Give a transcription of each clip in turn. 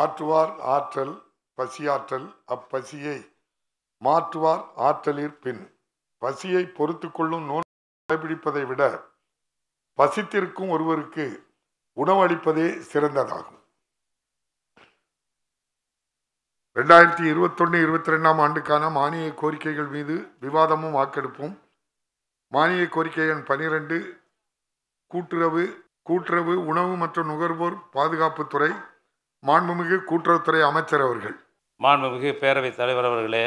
ஆற்றுவார் ஆற்றல் பசியாற்றல் அப்பசியை மாற்றுவார் ஆற்றலிற் பின் பசியை பொறுத்து கொள்ளும் நோய் கடைபிடிப்பதை விட பசித்திருக்கும் ஒருவருக்கு உணவளிப்பதே சிறந்ததாகும் ரெண்டாயிரத்தி இருபத்தொன்னு இருபத்தி ரெண்டாம் ஆண்டுக்கான மானிய கோரிக்கைகள் மீது விவாதமும் வாக்கெடுப்பும் மானிய கோரிக்கை எண் பனிரெண்டு கூட்டுறவு கூட்டுறவு உணவு மற்றும் நுகர்வோர் பாதுகாப்புத்துறை மாண்புமிகு கூட்டுறவுத்துறை அமைச்சர் அவர்கள் மாண்புமிகு பேரவைத் தலைவர் அவர்களே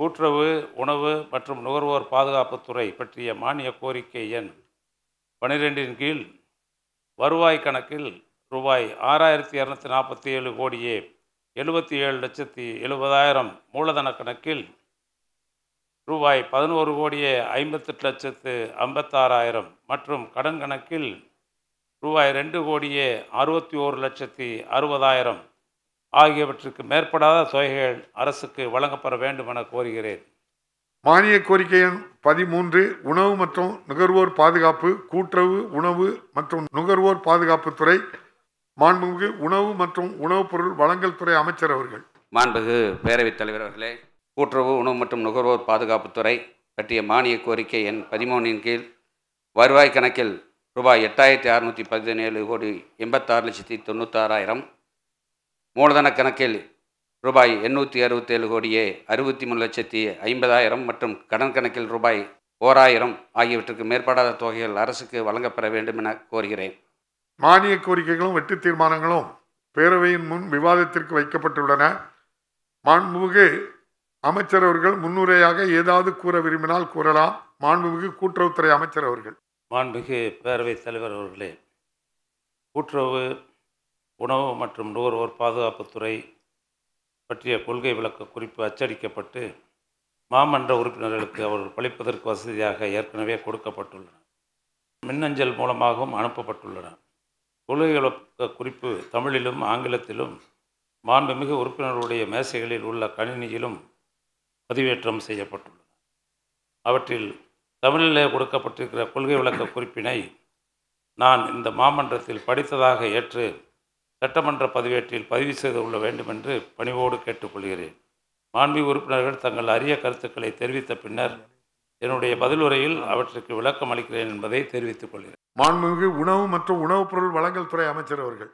கூட்டுறவு உணவு மற்றும் நுகர்வோர் பாதுகாப்புத்துறை பற்றிய மானிய கோரிக்கை எண் பனிரெண்டின் கீழ் வருவாய் கணக்கில் ரூபாய் ஆறாயிரத்தி இரநூத்தி நாற்பத்தி ஏழு கோடியே எழுபத்தி ஏழு லட்சத்தி எழுபதாயிரம் மூலதன கணக்கில் ரூபாய் பதினோரு கோடியே ஐம்பத்தெட்டு லட்சத்து ஐம்பத்தாறாயிரம் மற்றும் கடன் கணக்கில் ரூபாய் ரெண்டு கோடியே அறுபத்தி ஓரு லட்சத்தி அறுபதாயிரம் ஆகியவற்றுக்கு மேற்படாத தொகைகள் அரசுக்கு வழங்கப்பெற வேண்டும் என கோருகிறேன் மானிய கோரிக்கை எண் பதிமூன்று உணவு மற்றும் நுகர்வோர் பாதுகாப்பு கூட்டுறவு உணவு மற்றும் நுகர்வோர் பாதுகாப்புத்துறை மாண்புமிகு உணவு மற்றும் உணவுப் பொருள் வழங்கல் துறை அமைச்சர் அவர்கள் மாண்புமிகு பேரவைத் தலைவர் அவர்களே கூட்டுறவு உணவு மற்றும் நுகர்வோர் பாதுகாப்புத்துறை பற்றிய மானிய கோரிக்கை எண் பதிமூணின் கீழ் வருவாய் கணக்கில் ரூபாய் எட்டாயிரத்தி அறநூற்றி பதினேழு கோடி எண்பத்தாறு லட்சத்தி தொண்ணூத்தாறாயிரம் மூலதன கணக்கில் ரூபாய் எண்ணூற்றி அறுபத்தேழு கோடியே அறுபத்தி மூணு லட்சத்தி ஐம்பதாயிரம் மற்றும் கடன் கணக்கில் ரூபாய் ஓராயிரம் ஆகியவற்றுக்கு மேற்படாத தொகைகள் அரசுக்கு வழங்கப்பெற வேண்டும் என கோருகிறேன் மானிய கோரிக்கைகளும் வெட்டு தீர்மானங்களும் பேரவையின் முன் விவாதத்திற்கு வைக்கப்பட்டுள்ளன மாண்புமிகு அமைச்சர் அவர்கள் முன்னுரையாக ஏதாவது கூற விரும்பினால் கூறலாம் மாண்புமிகு கூட்டுறவுத்துறை அமைச்சர் அவர்கள் மாண்புமிகு பேரவைத் தலைவர் அவர்களே கூட்டுறவு உணவு மற்றும் நுகர்வோர் பாதுகாப்புத்துறை பற்றிய கொள்கை விளக்க குறிப்பு அச்சடிக்கப்பட்டு மாமன்ற உறுப்பினர்களுக்கு அவர்கள் பழிப்பதற்கு வசதியாக ஏற்கனவே கொடுக்கப்பட்டுள்ளன மின்னஞ்சல் மூலமாகவும் அனுப்பப்பட்டுள்ளன கொள்கை விளக்க குறிப்பு தமிழிலும் ஆங்கிலத்திலும் மாண்புமிகு உறுப்பினர்களுடைய மேசைகளில் உள்ள கணினியிலும் பதிவேற்றம் செய்யப்பட்டுள்ளன அவற்றில் தமிழிலே கொடுக்கப்பட்டிருக்கிற கொள்கை விளக்க குறிப்பினை நான் இந்த மாமன்றத்தில் படித்ததாக ஏற்று சட்டமன்ற பதிவேட்டில் பதிவு செய்து கொள்ள வேண்டும் என்று பணிவோடு கேட்டுக்கொள்கிறேன் மாண்பு உறுப்பினர்கள் தங்கள் அரிய கருத்துக்களை தெரிவித்த பின்னர் என்னுடைய பதிலுரையில் அவற்றுக்கு விளக்கம் அளிக்கிறேன் என்பதை தெரிவித்துக் கொள்கிறேன் மாண்புமிகு உணவு மற்றும் உணவுப் பொருள் வழங்கல் துறை அமைச்சர் அவர்கள்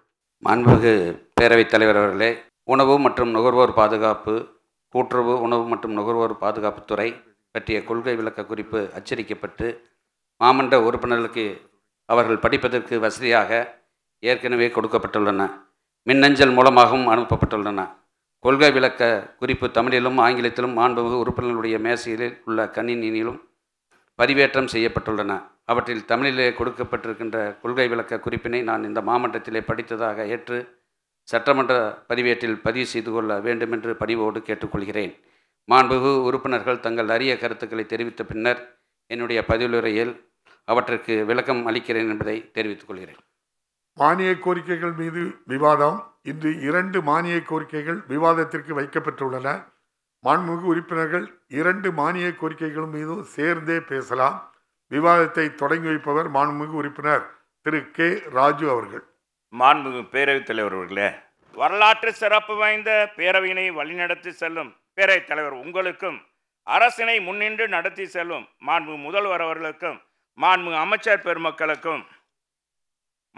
மாண்புமிகு பேரவைத் தலைவர் அவர்களே உணவு மற்றும் நுகர்வோர் பாதுகாப்பு கூட்டுறவு உணவு மற்றும் நுகர்வோர் பாதுகாப்புத்துறை பற்றிய கொள்கை விளக்க குறிப்பு அச்சரிக்கப்பட்டு மாமன்ற உறுப்பினர்களுக்கு அவர்கள் படிப்பதற்கு வசதியாக ஏற்கனவே கொடுக்கப்பட்டுள்ளன மின்னஞ்சல் மூலமாகவும் அனுப்பப்பட்டுள்ளன கொள்கை விளக்க குறிப்பு தமிழிலும் ஆங்கிலத்திலும் மாண்புமிகு உறுப்பினர்களுடைய மேசையில் உள்ள கணினியிலும் பதிவேற்றம் செய்யப்பட்டுள்ளன அவற்றில் தமிழிலே கொடுக்கப்பட்டிருக்கின்ற கொள்கை விளக்க குறிப்பினை நான் இந்த மாமன்றத்திலே படித்ததாக ஏற்று சட்டமன்ற பதிவேட்டில் பதிவு செய்து கொள்ள வேண்டுமென்று பணிவோடு கேட்டுக்கொள்கிறேன் மாண்புகு உறுப்பினர்கள் தங்கள் அரிய கருத்துக்களை தெரிவித்த பின்னர் என்னுடைய பதிலுரையில் அவற்றுக்கு விளக்கம் அளிக்கிறேன் என்பதை தெரிவித்துக் கொள்கிறேன் மானிய கோரிக்கைகள் மீது விவாதம் இன்று இரண்டு மானிய கோரிக்கைகள் விவாதத்திற்கு வைக்கப்பட்டுள்ளன மாண்புமிகு உறுப்பினர்கள் இரண்டு மானிய கோரிக்கைகள் மீதும் சேர்ந்தே பேசலாம் விவாதத்தை தொடங்கி வைப்பவர் மாண்புமிகு உறுப்பினர் திரு கே ராஜு அவர்கள் மாண்புமிகு பேரவைத் தலைவர் அவர்களே வரலாற்று சிறப்பு வாய்ந்த பேரவையினை வழிநடத்தி செல்லும் பேரவைத் தலைவர் உங்களுக்கும் அரசினை முன்னின்று நடத்தி செல்லும் மாண்பு முதல்வர் அவர்களுக்கும் மாண்பு அமைச்சர் பெருமக்களுக்கும்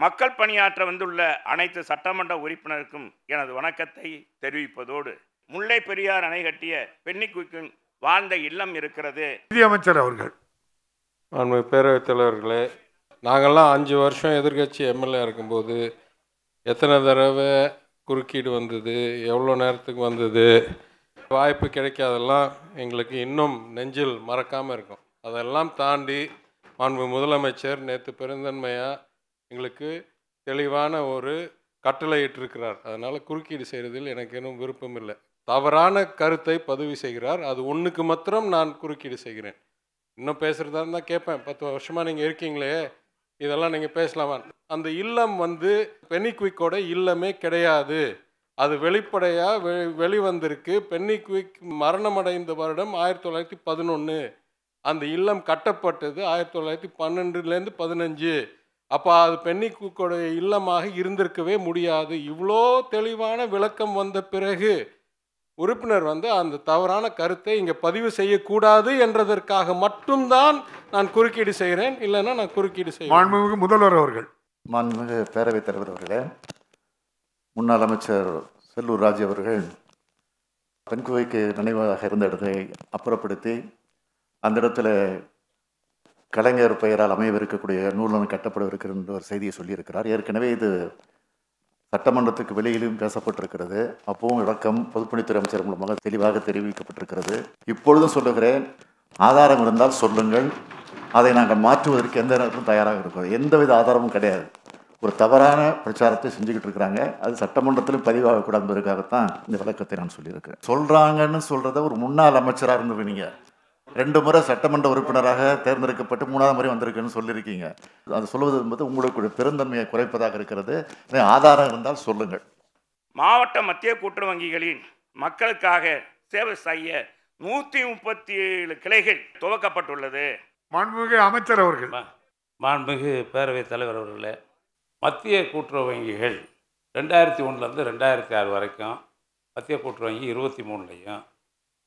மக்கள் பணியாற்ற வந்துள்ள அனைத்து சட்டமன்ற உறுப்பினருக்கும் எனது வணக்கத்தை தெரிவிப்பதோடு முல்லை பெரியார் அணை கட்டிய பென்னிக்குக்கும் வாழ்ந்த இல்லம் இருக்கிறது நிதியமைச்சர் அவர்கள் மாண்பு பேரவைத் தலைவர்களே நாங்கள்லாம் அஞ்சு வருஷம் எதிர்கட்சி எம்எல்ஏ இருக்கும்போது எத்தனை தடவை குறுக்கீடு வந்தது எவ்வளோ நேரத்துக்கு வந்தது வாய்ப்பு கிடைக்காதெல்லாம் எங்களுக்கு இன்னும் நெஞ்சில் மறக்காமல் இருக்கும் அதெல்லாம் தாண்டி மாண்பு முதலமைச்சர் நேற்று பெருந்தன்மையாக எங்களுக்கு தெளிவான ஒரு கட்டளையிட்டிருக்கிறார் அதனால் குறுக்கீடு செய்கிறதில் எனக்கு இன்னும் விருப்பம் இல்லை தவறான கருத்தை பதிவு செய்கிறார் அது ஒன்றுக்கு மாத்திரம் நான் குறுக்கீடு செய்கிறேன் இன்னும் பேசுகிறதா இருந்தால் கேட்பேன் பத்து வருஷமாக நீங்கள் இருக்கீங்களே இதெல்லாம் நீங்கள் பேசலாமா அந்த இல்லம் வந்து பெனிக்விக்கோட இல்லமே கிடையாது அது வெளிப்படையாக வெ வெளிவந்திருக்கு பென்னி மரணம் மரணமடைந்த வருடம் ஆயிரத்தி தொள்ளாயிரத்தி பதினொன்று அந்த இல்லம் கட்டப்பட்டது ஆயிரத்தி தொள்ளாயிரத்தி பன்னெண்டுலேருந்து பதினஞ்சு அப்போ அது பென்னி இல்லமாக இருந்திருக்கவே முடியாது இவ்வளோ தெளிவான விளக்கம் வந்த பிறகு உறுப்பினர் வந்து அந்த தவறான கருத்தை இங்கே பதிவு செய்யக்கூடாது என்றதற்காக மட்டும்தான் நான் குறுக்கீடு செய்கிறேன் இல்லைன்னா நான் குறுக்கீடு செய்கிறேன் முதல்வர் அவர்கள் மாண்புமிகு பேரவைத் தலைவர் அவர்களே முன்னாள் அமைச்சர் செல்லூர் ராஜ் அவர்கள் பெண்குவைக்கு நினைவாக இருந்த இடத்தை அப்புறப்படுத்தி அந்த இடத்துல கலைஞர் பெயரால் அமையவிருக்கக்கூடிய நூலன் கட்டப்படவிருக்கிற என்ற ஒரு செய்தியை சொல்லியிருக்கிறார் ஏற்கனவே இது சட்டமன்றத்துக்கு வெளியிலும் பேசப்பட்டிருக்கிறது அப்பவும் விளக்கம் பொதுப்பணித்துறை அமைச்சர் மூலமாக தெளிவாக தெரிவிக்கப்பட்டிருக்கிறது இப்பொழுதும் சொல்லுகிறேன் ஆதாரம் இருந்தால் சொல்லுங்கள் அதை நாங்கள் மாற்றுவதற்கு எந்த நேரத்திலும் தயாராக இருக்கிறோம் எந்தவித ஆதாரமும் கிடையாது ஒரு தவறான பிரச்சாரத்தை செஞ்சுக்கிட்டு இருக்கிறாங்க அது சட்டமன்றத்திலும் பதிவாக கூடாதுக்காகத்தான் இந்த விளக்கத்தை நான் சொல்லியிருக்கேன் சொல்கிறாங்கன்னு சொல்கிறத ஒரு முன்னாள் அமைச்சராக இருந்துருவீங்க ரெண்டு முறை சட்டமன்ற உறுப்பினராக தேர்ந்தெடுக்கப்பட்டு மூணாவது முறை வந்திருக்குன்னு சொல்லியிருக்கீங்க அது சொல்வது என்பது உங்களுக்கு பெருந்தன்மையை குறைப்பதாக இருக்கிறது ஆதாரம் இருந்தால் சொல்லுங்கள் மாவட்ட மத்திய கூட்டுறவு வங்கிகளின் மக்களுக்காக சேவை செய்ய நூற்றி முப்பத்தி ஏழு கிளைகள் துவக்கப்பட்டுள்ளது மாண்புமிகு அமைச்சர் அவர்கள் மாண்புமிகு பேரவைத் தலைவர் அவர்களே மத்திய கூட்டுறவு வங்கிகள் ரெண்டாயிரத்தி ஒன்றுலேருந்து ரெண்டாயிரத்தி ஆறு வரைக்கும் மத்திய கூட்டுறவு வங்கி இருபத்தி மூணுலேயும்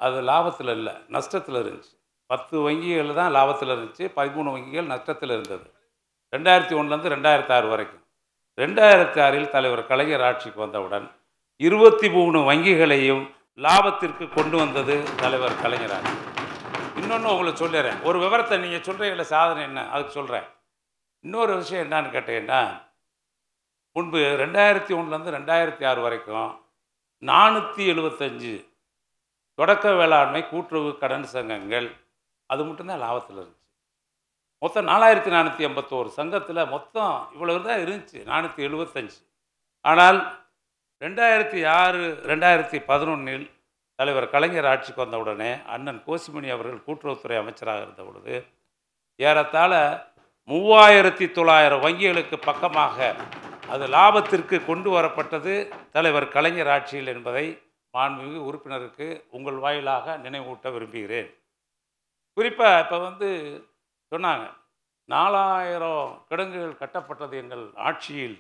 அது லாபத்தில் இல்லை நஷ்டத்தில் இருந்துச்சு பத்து வங்கிகள் தான் லாபத்தில் இருந்துச்சு பதிமூணு வங்கிகள் நஷ்டத்தில் இருந்தது ரெண்டாயிரத்தி ஒன்றுலேருந்து ரெண்டாயிரத்தி ஆறு வரைக்கும் ரெண்டாயிரத்தி ஆறில் தலைவர் கலைஞர் ஆட்சிக்கு வந்தவுடன் இருபத்தி மூணு வங்கிகளையும் லாபத்திற்கு கொண்டு வந்தது தலைவர் கலைஞர் ஆட்சி இன்னொன்று உங்களுக்கு சொல்லிடுறேன் ஒரு விவரத்தை நீங்கள் சொல்கிறீங்கள சாதனை என்ன அதுக்கு சொல்கிறேன் இன்னொரு விஷயம் என்னான்னு கேட்டீங்கன்னா முன்பு ரெண்டாயிரத்தி ஒன்றுலேருந்து ரெண்டாயிரத்தி ஆறு வரைக்கும் நானூற்றி எழுபத்தஞ்சு தொடக்க வேளாண்மை கூட்டுறவு கடன் சங்கங்கள் அது மட்டும்தான் லாபத்தில் இருந்துச்சு மொத்தம் நாலாயிரத்தி நானூற்றி எண்பத்தோரு சங்கத்தில் மொத்தம் இவ்வளவு தான் இருந்துச்சு நானூற்றி எழுபத்தஞ்சு ஆனால் ரெண்டாயிரத்தி ஆறு ரெண்டாயிரத்தி பதினொன்றில் தலைவர் கலைஞர் ஆட்சிக்கு வந்தவுடனே அண்ணன் கோசிமணி அவர்கள் கூட்டுறவுத்துறை அமைச்சராக இருந்த பொழுது ஏறத்தாழ மூவாயிரத்தி தொள்ளாயிரம் வங்கிகளுக்கு பக்கமாக அது லாபத்திற்கு கொண்டு வரப்பட்டது தலைவர் கலைஞர் ஆட்சியில் என்பதை மாண்புமிகு உறுப்பினருக்கு உங்கள் வாயிலாக நினைவூட்ட விரும்புகிறேன் குறிப்பாக இப்போ வந்து சொன்னாங்க நாலாயிரம் கிடங்குகள் கட்டப்பட்டது எங்கள் ஆட்சியில்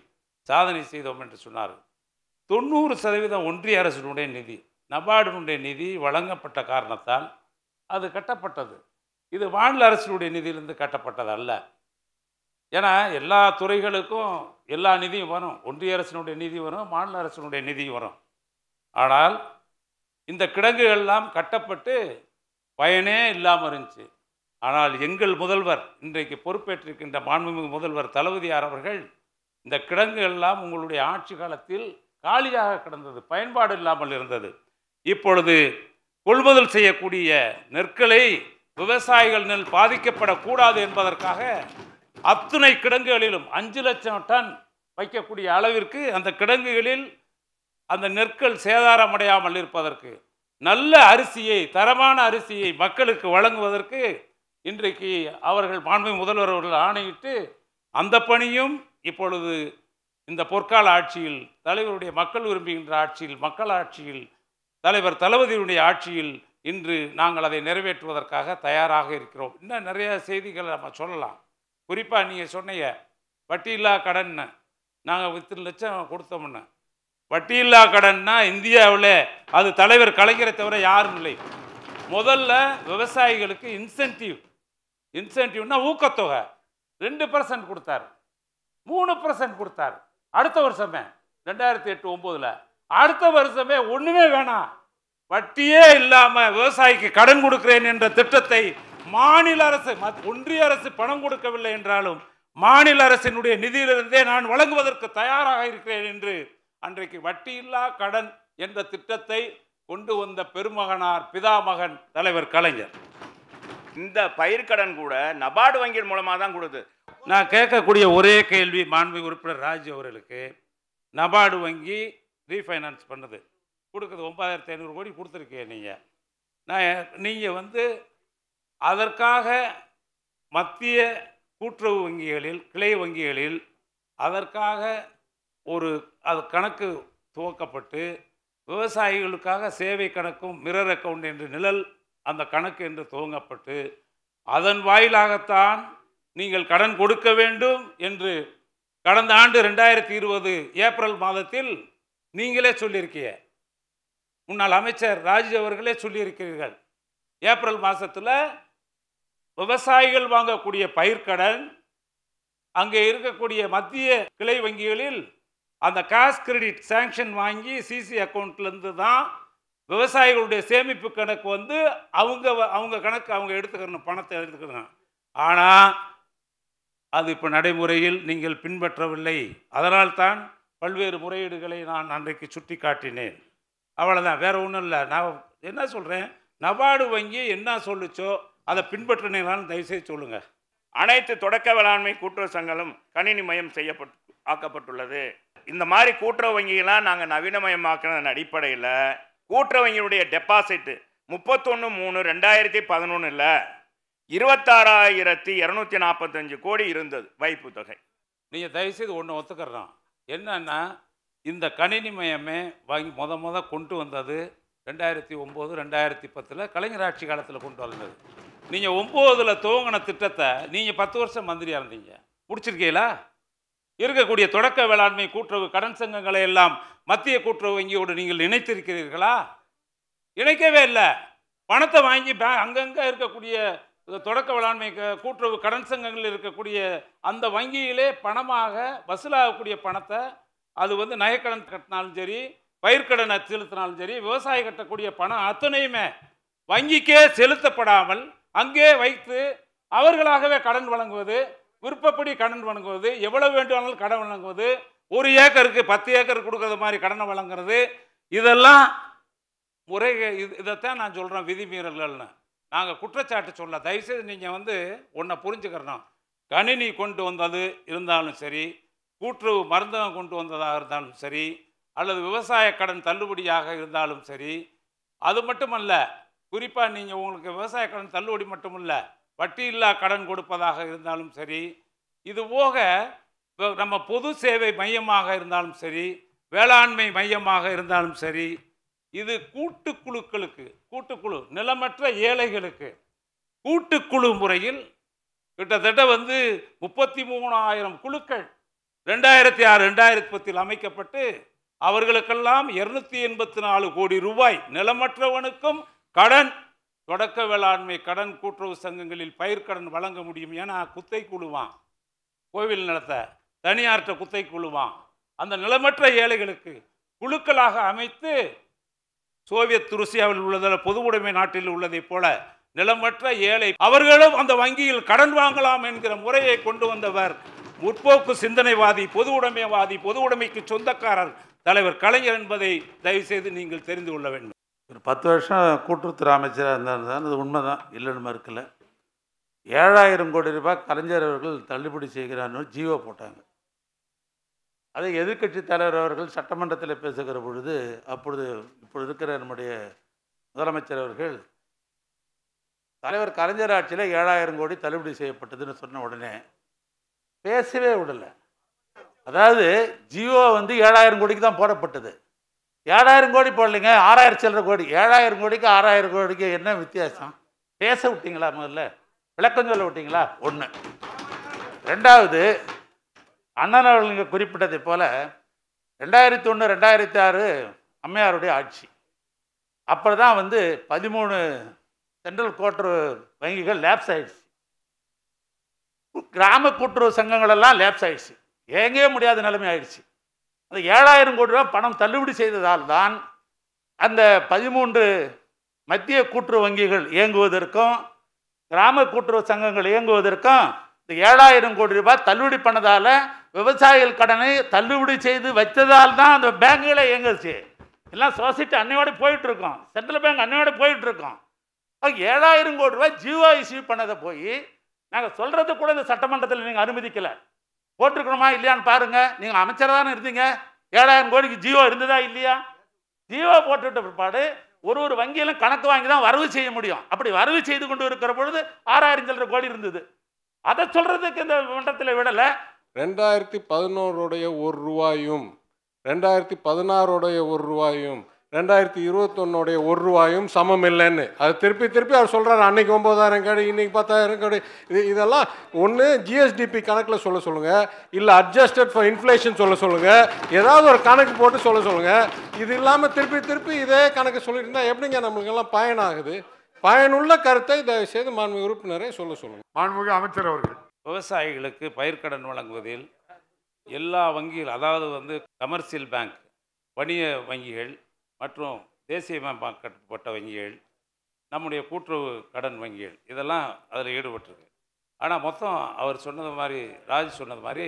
சாதனை செய்தோம் என்று சொன்னார் தொண்ணூறு சதவீதம் ஒன்றிய அரசினுடைய நிதி நபார்டினுடைய நிதி வழங்கப்பட்ட காரணத்தால் அது கட்டப்பட்டது இது மாநில அரசினுடைய நிதியிலிருந்து கட்டப்பட்டது அல்ல ஏன்னா எல்லா துறைகளுக்கும் எல்லா நிதியும் வரும் ஒன்றிய அரசினுடைய நிதி வரும் மாநில அரசினுடைய நிதி வரும் ஆனால் இந்த கிடங்குகள்லாம் கட்டப்பட்டு பயனே இல்லாமல் இருந்துச்சு ஆனால் எங்கள் முதல்வர் இன்றைக்கு பொறுப்பேற்றிருக்கின்ற மாண்புமிகு முதல்வர் தளபதியார் அவர்கள் இந்த கிடங்குகள்லாம் உங்களுடைய ஆட்சி காலத்தில் காலியாக கிடந்தது பயன்பாடு இல்லாமல் இருந்தது இப்பொழுது கொள்முதல் செய்யக்கூடிய நெற்களை விவசாயிகள் நெல் பாதிக்கப்படக்கூடாது என்பதற்காக அத்துணை கிடங்குகளிலும் அஞ்சு லட்சம் டன் வைக்கக்கூடிய அளவிற்கு அந்த கிடங்குகளில் அந்த நெற்கள் சேதாரமடையாமல் இருப்பதற்கு நல்ல அரிசியை தரமான அரிசியை மக்களுக்கு வழங்குவதற்கு இன்றைக்கு அவர்கள் மாண்பு முதல்வர் அவர்கள் ஆணையிட்டு அந்த பணியும் இப்பொழுது இந்த பொற்கால ஆட்சியில் தலைவருடைய மக்கள் விரும்புகின்ற ஆட்சியில் மக்கள் ஆட்சியில் தலைவர் தளபதியுடைய ஆட்சியில் இன்று நாங்கள் அதை நிறைவேற்றுவதற்காக தயாராக இருக்கிறோம் இன்னும் நிறைய செய்திகளை நம்ம சொல்லலாம் குறிப்பாக நீங்கள் சொன்னீங்க வட்டி இல்லா கடன்னு நாங்கள் இத்தனை லட்சம் கொடுத்தோம்னு வட்டி இல்லா கடன்னா இந்தியாவில் அது தலைவர் கலைஞரை தவிர யாரும் இல்லை முதல்ல விவசாயிகளுக்கு இன்சென்டிவ் இன்சென்டிவ்னா ஊக்கத்தொகை ரெண்டு பர்சன்ட் கொடுத்தார் மூணு பர்சன்ட் கொடுத்தார் அடுத்த வருஷமே ரெண்டாயிரத்தி எட்டு ஒம்போதில் அடுத்த வருஷமே ஒன்றுமே வேணாம் வட்டியே இல்லாமல் விவசாயிக்கு கடன் கொடுக்குறேன் என்ற திட்டத்தை மாநில அரசு ஒன்றிய அரசு பணம் கொடுக்கவில்லை என்றாலும் மாநில அரசினுடைய நிதியிலிருந்தே நான் வழங்குவதற்கு தயாராக இருக்கிறேன் என்று அன்றைக்கு வட்டியில்லா கடன் என்ற திட்டத்தை கொண்டு வந்த பெருமகனார் பிதாமகன் தலைவர் கலைஞர் இந்த கடன் கூட நபார்டு வங்கியின் மூலமாக தான் கொடுது நான் கேட்கக்கூடிய ஒரே கேள்வி மாண்பு உறுப்பினர் ராஜ் அவர்களுக்கு நபார்டு வங்கி ரீஃபைனான்ஸ் பண்ணுது கொடுக்குறது ஒன்பதாயிரத்தி ஐநூறு கோடி கொடுத்துருக்கீங்க நீங்கள் நான் நீங்கள் வந்து அதற்காக மத்திய கூட்டுறவு வங்கிகளில் கிளை வங்கிகளில் அதற்காக ஒரு அது கணக்கு துவக்கப்பட்டு விவசாயிகளுக்காக சேவை கணக்கும் மிரர் அக்கவுண்ட் என்று நிழல் அந்த கணக்கு என்று துவங்கப்பட்டு அதன் வாயிலாகத்தான் நீங்கள் கடன் கொடுக்க வேண்டும் என்று கடந்த ஆண்டு ரெண்டாயிரத்தி இருபது ஏப்ரல் மாதத்தில் நீங்களே சொல்லியிருக்கிய முன்னாள் அமைச்சர் ராஜ் அவர்களே சொல்லியிருக்கிறீர்கள் ஏப்ரல் மாதத்தில் விவசாயிகள் வாங்கக்கூடிய பயிர்க்கடன் அங்கே இருக்கக்கூடிய மத்திய கிளை வங்கிகளில் அந்த காஷ் கிரெடிட் சேங்ஷன் வாங்கி சிசி அக்கௌண்ட்லேருந்து தான் விவசாயிகளுடைய சேமிப்பு கணக்கு வந்து அவங்க அவங்க கணக்கு அவங்க எடுத்துக்கிறணும் பணத்தை எடுத்துக்கிறணும் ஆனால் அது இப்போ நடைமுறையில் நீங்கள் பின்பற்றவில்லை அதனால்தான் பல்வேறு முறையீடுகளை நான் அன்றைக்கு சுட்டி காட்டினேன் அவ்வளோதான் வேறு ஒன்றும் இல்லை நான் என்ன சொல்கிறேன் நபார்டு வங்கி என்ன சொல்லுச்சோ அதை பின்பற்றினீங்களான்னு தயவுசெய்து சொல்லுங்கள் அனைத்து தொடக்க வேளாண்மை கூட்டுறவு சங்கங்களும் கணினி மயம் செய்யப்பட்டு ஆக்கப்பட்டுள்ளது இந்த மாதிரி கூட்டுறவு வங்கிகளாம் நாங்கள் நவீனமயமாக்கினதன் அடிப்படையில் கூட்டுறவு வங்கியினுடைய டெபாசிட்டு முப்பத்தொன்று மூணு ரெண்டாயிரத்தி இல்லை இருபத்தாறாயிரத்தி இரநூத்தி நாற்பத்தஞ்சு கோடி இருந்தது வைப்பு தொகை நீங்கள் தயவுசெய்து ஒன்று ஒத்துக்கிறோம் என்னென்னா இந்த கணினி மயமே வாங்கி முத முத கொண்டு வந்தது ரெண்டாயிரத்தி ஒம்பது ரெண்டாயிரத்தி பத்தில் கலைஞர் ஆட்சி காலத்தில் கொண்டு வந்தது நீங்கள் ஒம்போதில் துவங்கின திட்டத்தை நீங்கள் பத்து வருஷம் மந்திரியாக இருந்தீங்க முடிச்சிருக்கீங்களா இருக்கக்கூடிய தொடக்க வேளாண்மை கூட்டுறவு கடன் சங்கங்களை எல்லாம் மத்திய கூட்டுறவு வங்கியோடு நீங்கள் இணைத்திருக்கிறீர்களா இணைக்கவே இல்லை பணத்தை வாங்கி பே அங்கங்கே இருக்கக்கூடிய தொடக்க வேளாண்மை கூட்டுறவு கடன் சங்கங்களில் இருக்கக்கூடிய அந்த வங்கியிலே பணமாக வசூலாகக்கூடிய பணத்தை அது வந்து நகைக்கடன் கட்டினாலும் சரி பயிர்க்கடனை செலுத்தினாலும் சரி விவசாயி கட்டக்கூடிய பணம் அத்தனையுமே வங்கிக்கே செலுத்தப்படாமல் அங்கே வைத்து அவர்களாகவே கடன் வழங்குவது விருப்பப்படி கடன் வழங்குவது எவ்வளவு வேண்டுமானாலும் கடன் வழங்குவது ஒரு ஏக்கருக்கு பத்து ஏக்கருக்கு கொடுக்குறது மாதிரி கடனை வழங்குறது இதெல்லாம் முறை இது இதைத்தான் நான் சொல்கிறேன் விதிமீறல்கள்னு நாங்கள் குற்றச்சாட்டு சொல்ல தயவுசெய்து நீங்கள் வந்து ஒன்றை புரிஞ்சுக்கிறோம் கணினி கொண்டு வந்தது இருந்தாலும் சரி கூட்டுறவு மருந்தகம் கொண்டு வந்ததாக இருந்தாலும் சரி அல்லது விவசாய கடன் தள்ளுபடியாக இருந்தாலும் சரி அது மட்டுமல்ல குறிப்பாக நீங்கள் உங்களுக்கு விவசாய கடன் தள்ளுபடி மட்டும் இல்லை வட்டி இல்லா கடன் கொடுப்பதாக இருந்தாலும் சரி இது போக நம்ம பொது சேவை மையமாக இருந்தாலும் சரி வேளாண்மை மையமாக இருந்தாலும் சரி இது கூட்டுக்குழுக்களுக்கு கூட்டுக்குழு நிலமற்ற ஏழைகளுக்கு கூட்டுக்குழு முறையில் கிட்டத்தட்ட வந்து முப்பத்தி மூணாயிரம் குழுக்கள் ரெண்டாயிரத்தி ஆறு ரெண்டாயிரத்தி பத்தில் அமைக்கப்பட்டு அவர்களுக்கெல்லாம் இருநூத்தி எண்பத்தி நாலு கோடி ரூபாய் நிலமற்றவனுக்கும் கடன் தொடக்க வேளாண்மை கடன் கூட்டுறவு சங்கங்களில் பயிர்க்கடன் வழங்க முடியும் ஏன்னா குத்தை குழுவான் கோவில் நடத்த தனியார்கிட்ட குத்தை குழுவான் அந்த நிலமற்ற ஏழைகளுக்கு குழுக்களாக அமைத்து சோவியத் ருசியாவில் உள்ளதில் பொதுவுடைமை நாட்டில் உள்ளதைப் போல நிலமற்ற ஏழை அவர்களும் அந்த வங்கியில் கடன் வாங்கலாம் என்கிற முறையை கொண்டு வந்தவர் முற்போக்கு சிந்தனைவாதி பொது உடைமைவாதி பொது உடைமைக்கு சொந்தக்காரர் தலைவர் கலைஞர் என்பதை தயவுசெய்து நீங்கள் தெரிந்து கொள்ள வேண்டும் ஒரு பத்து வருஷம் கூட்டுறவுத்துறை அமைச்சராக இருந்தார் அது உண்மை தான் இல்லைன்னு மறுக்கல ஏழாயிரம் கோடி ரூபாய் கலைஞர் அவர்கள் தள்ளுபடி செய்கிறான்னு ஜீவோ போட்டாங்க அதை எதிர்கட்சி தலைவர் அவர்கள் சட்டமன்றத்தில் பேசுகிற பொழுது அப்பொழுது இப்பொழுது இருக்கிற நம்முடைய முதலமைச்சர் அவர்கள் தலைவர் கலைஞர் ஆட்சியில் ஏழாயிரம் கோடி தள்ளுபடி செய்யப்பட்டதுன்னு சொன்ன உடனே பேசவே விடலை அதாவது ஜியோ வந்து ஏழாயிரம் கோடிக்கு தான் போடப்பட்டது ஏழாயிரம் கோடி போடலைங்க ஆறாயிரம் சில்லற கோடி ஏழாயிரம் கோடிக்கு ஆறாயிரம் கோடிக்கு என்ன வித்தியாசம் பேச விட்டீங்களா முதல்ல விளக்கம் சொல்ல விட்டீங்களா ஒன்று ரெண்டாவது அண்ணன் அவர்கள் இங்கே குறிப்பிட்டதை போல் ரெண்டாயிரத்தி ஒன்று ரெண்டாயிரத்தி ஆறு அம்மையாருடைய ஆட்சி அப்போ தான் வந்து பதிமூணு சென்ட்ரல் கோட்டர் வங்கிகள் லேப்ஸ் ஆகிடுச்சு கிராம கூட்டுறவு சங்கங்களெல்லாம் லேப்ஸ் ஆகிடுச்சு ஏங்கவே முடியாத நிலைமை ஆயிடுச்சு அந்த ஏழாயிரம் கோடி ரூபா பணம் தள்ளுபடி செய்ததால் தான் அந்த பதிமூன்று மத்திய கூட்டுறவு வங்கிகள் இயங்குவதற்கும் கிராம கூட்டுறவு சங்கங்கள் இயங்குவதற்கும் இந்த ஏழாயிரம் கோடி ரூபாய் தள்ளுபடி பண்ணதால் விவசாயிகள் கடனை தள்ளுபடி செய்து வச்சதால் தான் அந்த பேங்குகளை இயங்குச்சு எல்லாம் சொசைட்டி அன்னையோடு போயிட்டுருக்கோம் சென்ட்ரல் பேங்க் அன்னையோடு போயிட்டுருக்கோம் ஏழாயிரம் கோடி ரூபாய் ஜிஓ இஷ்யூ பண்ணதை போய் நாங்கள் சொல்கிறது கூட இந்த சட்டமன்றத்தில் நீங்கள் அனுமதிக்கலை போட்டிருக்கணுமா இல்லையான்னு பாருங்கள் நீங்கள் அமைச்சராக தானே இருந்தீங்க ஏழாயிரம் கோடிக்கு ஜியோ இருந்ததா இல்லையா ஜியோ போட்டுவிட்ட பிற்பாடு ஒரு ஒரு வங்கியிலும் கணக்கு வாங்கி தான் வரவு செய்ய முடியும் அப்படி வரவு செய்து கொண்டு இருக்கிற பொழுது ஆறாயிரம் சில்லற கோடி இருந்தது அதை சொல்கிறதுக்கு இந்த மன்றத்தில் விடலை ரெண்டாயிரத்தி பதினோருடைய ஒரு ரூபாயும் ரெண்டாயிரத்தி பதினாறுடைய ஒரு ரூபாயும் ரெண்டாயிரத்தி இருபத்தொன்னுடைய ஒரு ரூபாயும் சமம் இல்லைன்னு அது திருப்பி திருப்பி அவர் சொல்கிறார் அன்றைக்கி ஒம்பதாயிரம் கடை இன்றைக்கி பத்தாயிரம் கடை இது இதெல்லாம் ஒன்று ஜிஎஸ்டிபி கணக்கில் சொல்ல சொல்லுங்கள் இல்லை அட்ஜஸ்டட் ஃபார் இன்ஃப்ளேஷன் சொல்ல சொல்லுங்கள் ஏதாவது ஒரு கணக்கு போட்டு சொல்ல சொல்லுங்கள் இது இல்லாமல் திருப்பி திருப்பி இதே கணக்கு சொல்லிட்டு இருந்தால் எப்படிங்க நம்மளுக்கெல்லாம் பயனாகுது பயனுள்ள கருத்தை தயவு செய்து மாண்புமிகு உறுப்பினரை சொல்ல சொல்லுங்கள் மாண்புமிகு அமைச்சர் அவர்கள் விவசாயிகளுக்கு பயிர்க்கடன் வழங்குவதில் எல்லா வங்கிகள் அதாவது வந்து கமர்ஷியல் பேங்க் வணிக வங்கிகள் மற்றும் தேசியமயமாக்கப்பட்ட வங்கிகள் நம்முடைய கூட்டுறவு கடன் வங்கிகள் இதெல்லாம் அதில் ஈடுபட்டிருக்கு ஆனால் மொத்தம் அவர் சொன்னது மாதிரி ராஜ் சொன்னது மாதிரி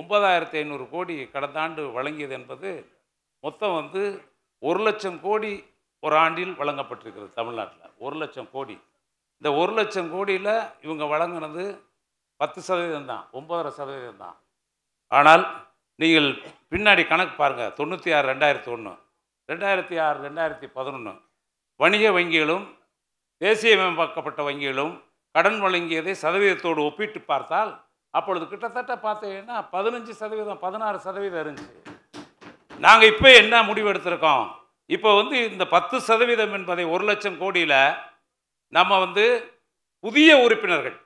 ஒன்பதாயிரத்தி ஐநூறு கோடி கடந்த ஆண்டு வழங்கியது என்பது மொத்தம் வந்து ஒரு லட்சம் கோடி ஒரு ஆண்டில் வழங்கப்பட்டிருக்கிறது தமிழ்நாட்டில் ஒரு லட்சம் கோடி இந்த ஒரு லட்சம் கோடியில் இவங்க வழங்கினது பத்து சதவீதம் தான் ஒம்பதரை சதவீதம் தான் ஆனால் நீங்கள் பின்னாடி கணக்கு பாருங்கள் தொண்ணூற்றி ஆறு ரெண்டாயிரத்து ஒன்று ரெண்டாயிரத்தி ஆறு ரெண்டாயிரத்தி பதினொன்று வணிக வங்கிகளும் தேசிய மேம்பாக்கப்பட்ட வங்கிகளும் கடன் வழங்கியதை சதவீதத்தோடு ஒப்பிட்டு பார்த்தால் அப்பொழுது கிட்டத்தட்ட பார்த்தீங்கன்னா பதினஞ்சு சதவீதம் பதினாறு சதவீதம் இருந்துச்சு நாங்கள் இப்போ என்ன முடிவு எடுத்திருக்கோம் இப்போ வந்து இந்த பத்து சதவீதம் என்பதை ஒரு லட்சம் கோடியில் நம்ம வந்து புதிய உறுப்பினர்கள்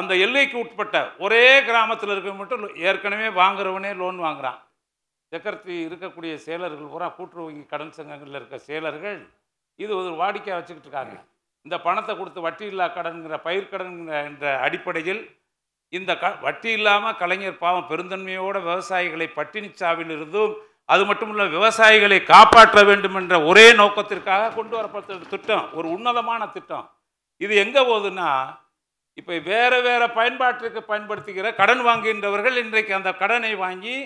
அந்த எல்லைக்கு உட்பட்ட ஒரே கிராமத்தில் இருக்க மட்டும் ஏற்கனவே வாங்குறவனே லோன் வாங்குகிறான் செக்கரத்தி இருக்கக்கூடிய சேலர்கள் பூரா கூட்டுறவு கடன் சங்கங்களில் இருக்க சேலர்கள் இது ஒரு வாடிக்கையாக வச்சுக்கிட்டு இருக்காங்க இந்த பணத்தை கொடுத்து வட்டி இல்லா கடன்கிற பயிர்க்கடன் என்ற அடிப்படையில் இந்த க வட்டி இல்லாமல் கலைஞர் பாவம் பெருந்தன்மையோட விவசாயிகளை பட்டினிச்சாவிலிருந்தும் அது மட்டுமல்ல விவசாயிகளை காப்பாற்ற வேண்டும் என்ற ஒரே நோக்கத்திற்காக கொண்டு வரப்பட்ட திட்டம் ஒரு உன்னதமான திட்டம் இது எங்கே போகுதுன்னா இப்போ வேறு வேறு பயன்பாட்டிற்கு பயன்படுத்துகிற கடன் வாங்குகின்றவர்கள் இன்றைக்கு அந்த கடனை வாங்கி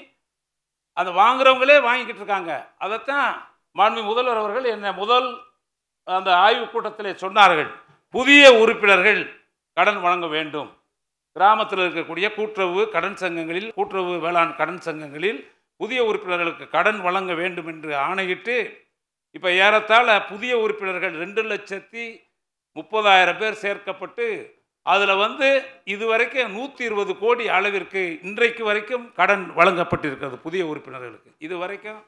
அந்த வாங்குறவங்களே வாங்கிக்கிட்டு இருக்காங்க அதைத்தான் மாண்பு முதல்வர் அவர்கள் என்ன முதல் அந்த ஆய்வுக் கூட்டத்தில் சொன்னார்கள் புதிய உறுப்பினர்கள் கடன் வழங்க வேண்டும் கிராமத்தில் இருக்கக்கூடிய கூட்டுறவு கடன் சங்கங்களில் கூட்டுறவு வேளாண் கடன் சங்கங்களில் புதிய உறுப்பினர்களுக்கு கடன் வழங்க வேண்டும் என்று ஆணையிட்டு இப்போ ஏறத்தாழ புதிய உறுப்பினர்கள் ரெண்டு லட்சத்தி முப்பதாயிரம் பேர் சேர்க்கப்பட்டு அதில் வந்து இதுவரைக்கும் நூற்றி இருபது கோடி அளவிற்கு இன்றைக்கு வரைக்கும் கடன் வழங்கப்பட்டிருக்கிறது புதிய உறுப்பினர்களுக்கு இது வரைக்கும்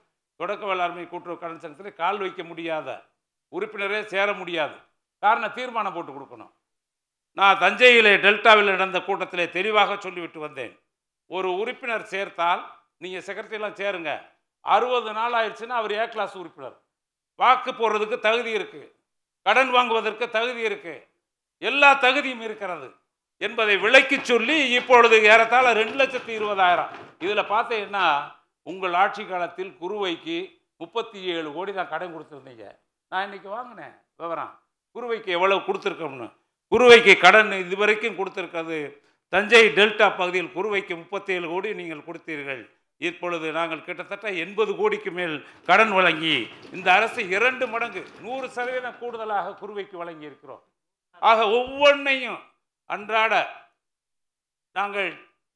தொடக்க வேளாண்மை கூட்டுறவு கடன் சங்கத்தில் கால் வைக்க முடியாத உறுப்பினரே சேர முடியாது காரணம் தீர்மானம் போட்டு கொடுக்கணும் நான் தஞ்சையில் டெல்டாவில் நடந்த கூட்டத்திலே தெளிவாக சொல்லிவிட்டு வந்தேன் ஒரு உறுப்பினர் சேர்த்தால் நீங்கள் செக்ரட்டரியெலாம் சேருங்க அறுபது நாள் ஆயிடுச்சுன்னா அவர் ஏ கிளாஸ் உறுப்பினர் வாக்கு போடுறதுக்கு தகுதி இருக்குது கடன் வாங்குவதற்கு தகுதி இருக்குது எல்லா தகுதியும் இருக்கிறது என்பதை விளக்கி சொல்லி இப்பொழுது ஏறத்தாழ ரெண்டு லட்சத்தி இருபதாயிரம் இதில் பார்த்தீங்கன்னா உங்கள் ஆட்சி காலத்தில் குருவைக்கு முப்பத்தி ஏழு கோடி தான் கடன் கொடுத்துருந்தீங்க நான் இன்றைக்கி வாங்கினேன் விவரம் குருவைக்கு எவ்வளோ கொடுத்துருக்கோம்னு குருவைக்கு கடன் இது வரைக்கும் கொடுத்துருக்கிறது தஞ்சை டெல்டா பகுதியில் குருவைக்கு முப்பத்தி ஏழு கோடி நீங்கள் கொடுத்தீர்கள் இப்பொழுது நாங்கள் கிட்டத்தட்ட எண்பது கோடிக்கு மேல் கடன் வழங்கி இந்த அரசு இரண்டு மடங்கு நூறு சதவீதம் கூடுதலாக குருவைக்கு வழங்கி இருக்கிறோம் ஆக ஒவ்வொன்றையும் அன்றாட நாங்கள்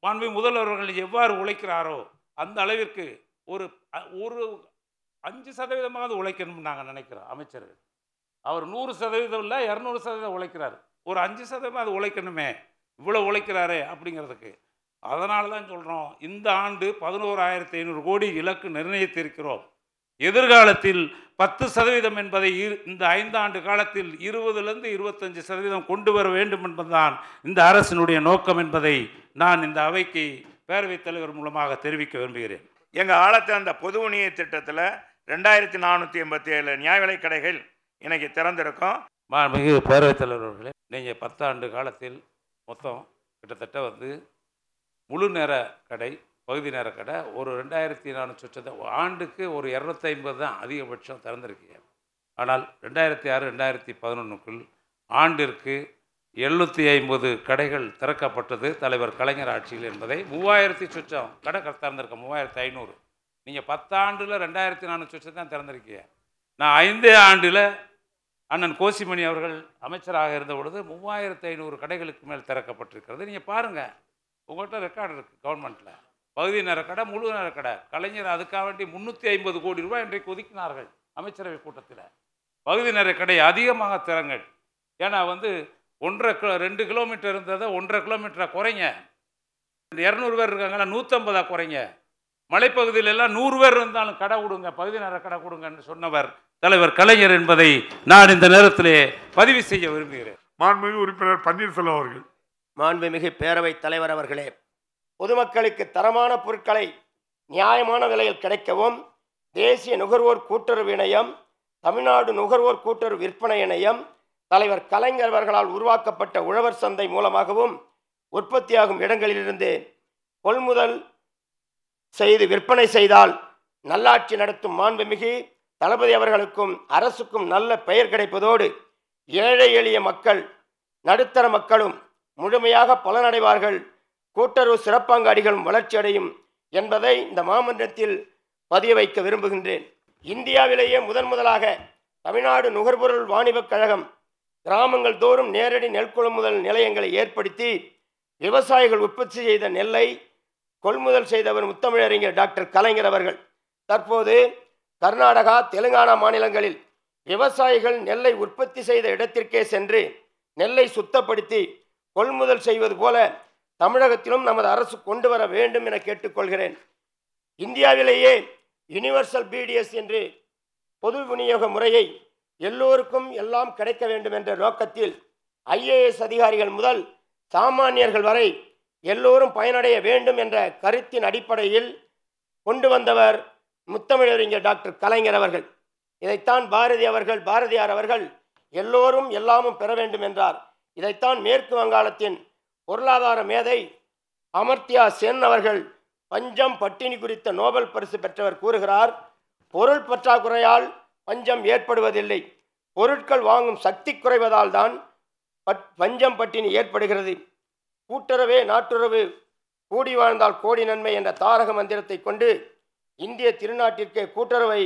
மாண்பு முதல்வர்கள் எவ்வாறு உழைக்கிறாரோ அந்த அளவிற்கு ஒரு ஒரு அஞ்சு சதவீதமாவது உழைக்கணும்னு நாங்கள் நினைக்கிறோம் அமைச்சர்கள் அவர் நூறு சதவீதம் இல்லை இரநூறு சதவீதம் உழைக்கிறார் ஒரு அஞ்சு சதவீதம் அது உழைக்கணுமே இவ்வளோ உழைக்கிறாரே அப்படிங்கிறதுக்கு அதனால தான் சொல்கிறோம் இந்த ஆண்டு பதினோராயிரத்தி ஐநூறு கோடி இலக்கு நிர்ணயித்திருக்கிறோம் எதிர்காலத்தில் பத்து சதவீதம் என்பதை இந்த ஐந்து ஆண்டு காலத்தில் இருபதுலேருந்து இருபத்தஞ்சு சதவீதம் கொண்டு வர வேண்டும் என்பதுதான் இந்த அரசினுடைய நோக்கம் என்பதை நான் இந்த அவைக்கு பேரவைத் தலைவர் மூலமாக தெரிவிக்க விரும்புகிறேன் எங்கள் ஆழத்தில் அந்த பொது உணிய திட்டத்தில் ரெண்டாயிரத்தி நானூற்றி எண்பத்தி ஏழு நியாய விலைக் கடைகள் இன்றைக்கி திறந்திருக்கும் மிகு பேரவைத் தலைவர் அவர்களே நீங்கள் பத்தாண்டு காலத்தில் மொத்தம் கிட்டத்தட்ட வந்து முழு நேர கடை பகுதி நேர கடை ஒரு ரெண்டாயிரத்தி நானூற்றி சொச்சத்தை ஆண்டுக்கு ஒரு இரநூத்தி ஐம்பது தான் அதிகபட்சம் திறந்திருக்கு ஆனால் ரெண்டாயிரத்தி ஆறு ரெண்டாயிரத்தி பதினொன்றுக்குள் ஆண்டிற்கு எழுநூற்றி ஐம்பது கடைகள் திறக்கப்பட்டது தலைவர் கலைஞர் ஆட்சியில் என்பதை மூவாயிரத்தி சுச்சம் கடை திறந்திருக்க மூவாயிரத்தி ஐநூறு நீங்கள் பத்தாண்டில் ரெண்டாயிரத்தி நானூற்றி சுச்சம் தான் திறந்திருக்கீங்க நான் ஐந்தே ஆண்டில் அண்ணன் கோசிமணி அவர்கள் அமைச்சராக இருந்த பொழுது மூவாயிரத்து ஐநூறு கடைகளுக்கு மேல் திறக்கப்பட்டிருக்கிறது நீங்கள் பாருங்கள் உங்கள்கிட்ட ரெக்கார்டு இருக்குது கவர்மெண்ட்டில் பகுதி நேர கடை முழு கடை கலைஞர் அதுக்காக வேண்டி முந்நூற்றி ஐம்பது கோடி ரூபாய் இன்றைக்கு ஒதுக்கினார்கள் அமைச்சரவை கூட்டத்தில் பகுதி நேர கடை அதிகமாக திறங்கள் ஏன்னா வந்து ஒன்றரை கிலோ ரெண்டு கிலோமீட்டர் இருந்ததை ஒன்றரை கிலோமீட்டரை குறைங்க இரநூறு பேர் இருக்காங்களா நூற்றம்பதாக குறைங்க மலைப்பகுதியிலெல்லாம் நூறு பேர் இருந்தாலும் கடை கொடுங்க பகுதி நேர கடை கொடுங்கன்னு சொன்னவர் தலைவர் கலைஞர் என்பதை நான் இந்த நேரத்திலே பதிவு செய்ய விரும்புகிறேன் மாண்புமிகு உறுப்பினர் பன்னீர்செல்வம் அவர்கள் மாண்புமிகு பேரவைத் தலைவர் அவர்களே பொதுமக்களுக்கு தரமான பொருட்களை நியாயமான விலையில் கிடைக்கவும் தேசிய நுகர்வோர் கூட்டுறவு இணையம் தமிழ்நாடு நுகர்வோர் கூட்டுறவு விற்பனை இணையம் தலைவர் கலைஞர் அவர்களால் உருவாக்கப்பட்ட உழவர் சந்தை மூலமாகவும் உற்பத்தியாகும் இடங்களிலிருந்து கொள்முதல் செய்து விற்பனை செய்தால் நல்லாட்சி நடத்தும் மாண்புமிகு தளபதி அவர்களுக்கும் அரசுக்கும் நல்ல பெயர் கிடைப்பதோடு ஏழை எளிய மக்கள் நடுத்தர மக்களும் முழுமையாக பலனடைவார்கள் கூட்டுறவு வளர்ச்சி அடையும் என்பதை இந்த மாமன்றத்தில் பதிய வைக்க விரும்புகின்றேன் இந்தியாவிலேயே முதன் முதலாக தமிழ்நாடு நுகர்பொருள் வாணிபக் கழகம் கிராமங்கள் தோறும் நேரடி நெல் கொள்முதல் நிலையங்களை ஏற்படுத்தி விவசாயிகள் உற்பத்தி செய்த நெல்லை கொள்முதல் செய்தவர் முத்தமிழறிஞர் டாக்டர் கலைஞர் அவர்கள் தற்போது கர்நாடகா தெலுங்கானா மாநிலங்களில் விவசாயிகள் நெல்லை உற்பத்தி செய்த இடத்திற்கே சென்று நெல்லை சுத்தப்படுத்தி கொள்முதல் செய்வது போல தமிழகத்திலும் நமது அரசு கொண்டு வர வேண்டும் என கேட்டுக்கொள்கிறேன் இந்தியாவிலேயே யூனிவர்சல் பிடிஎஸ் என்று பொது விநியோக முறையை எல்லோருக்கும் எல்லாம் கிடைக்க வேண்டும் என்ற நோக்கத்தில் ஐஏஎஸ் அதிகாரிகள் முதல் சாமானியர்கள் வரை எல்லோரும் பயனடைய வேண்டும் என்ற கருத்தின் அடிப்படையில் கொண்டு வந்தவர் முத்தமிழறிஞர் டாக்டர் கலைஞர் அவர்கள் இதைத்தான் பாரதி அவர்கள் பாரதியார் அவர்கள் எல்லோரும் எல்லாமும் பெற வேண்டும் என்றார் இதைத்தான் மேற்கு வங்காளத்தின் பொருளாதார மேதை அமர்த்தியா சென் அவர்கள் பஞ்சம் பட்டினி குறித்த நோபல் பரிசு பெற்றவர் கூறுகிறார் பொருள் பற்றாக்குறையால் பஞ்சம் ஏற்படுவதில்லை பொருட்கள் வாங்கும் சக்தி குறைவதால் தான் பட் பஞ்சம் பட்டினி ஏற்படுகிறது கூட்டுறவே நாட்டுறவு கூடி வாழ்ந்தால் கோடி நன்மை என்ற தாரக மந்திரத்தை கொண்டு இந்திய திருநாட்டிற்கு கூட்டுறவை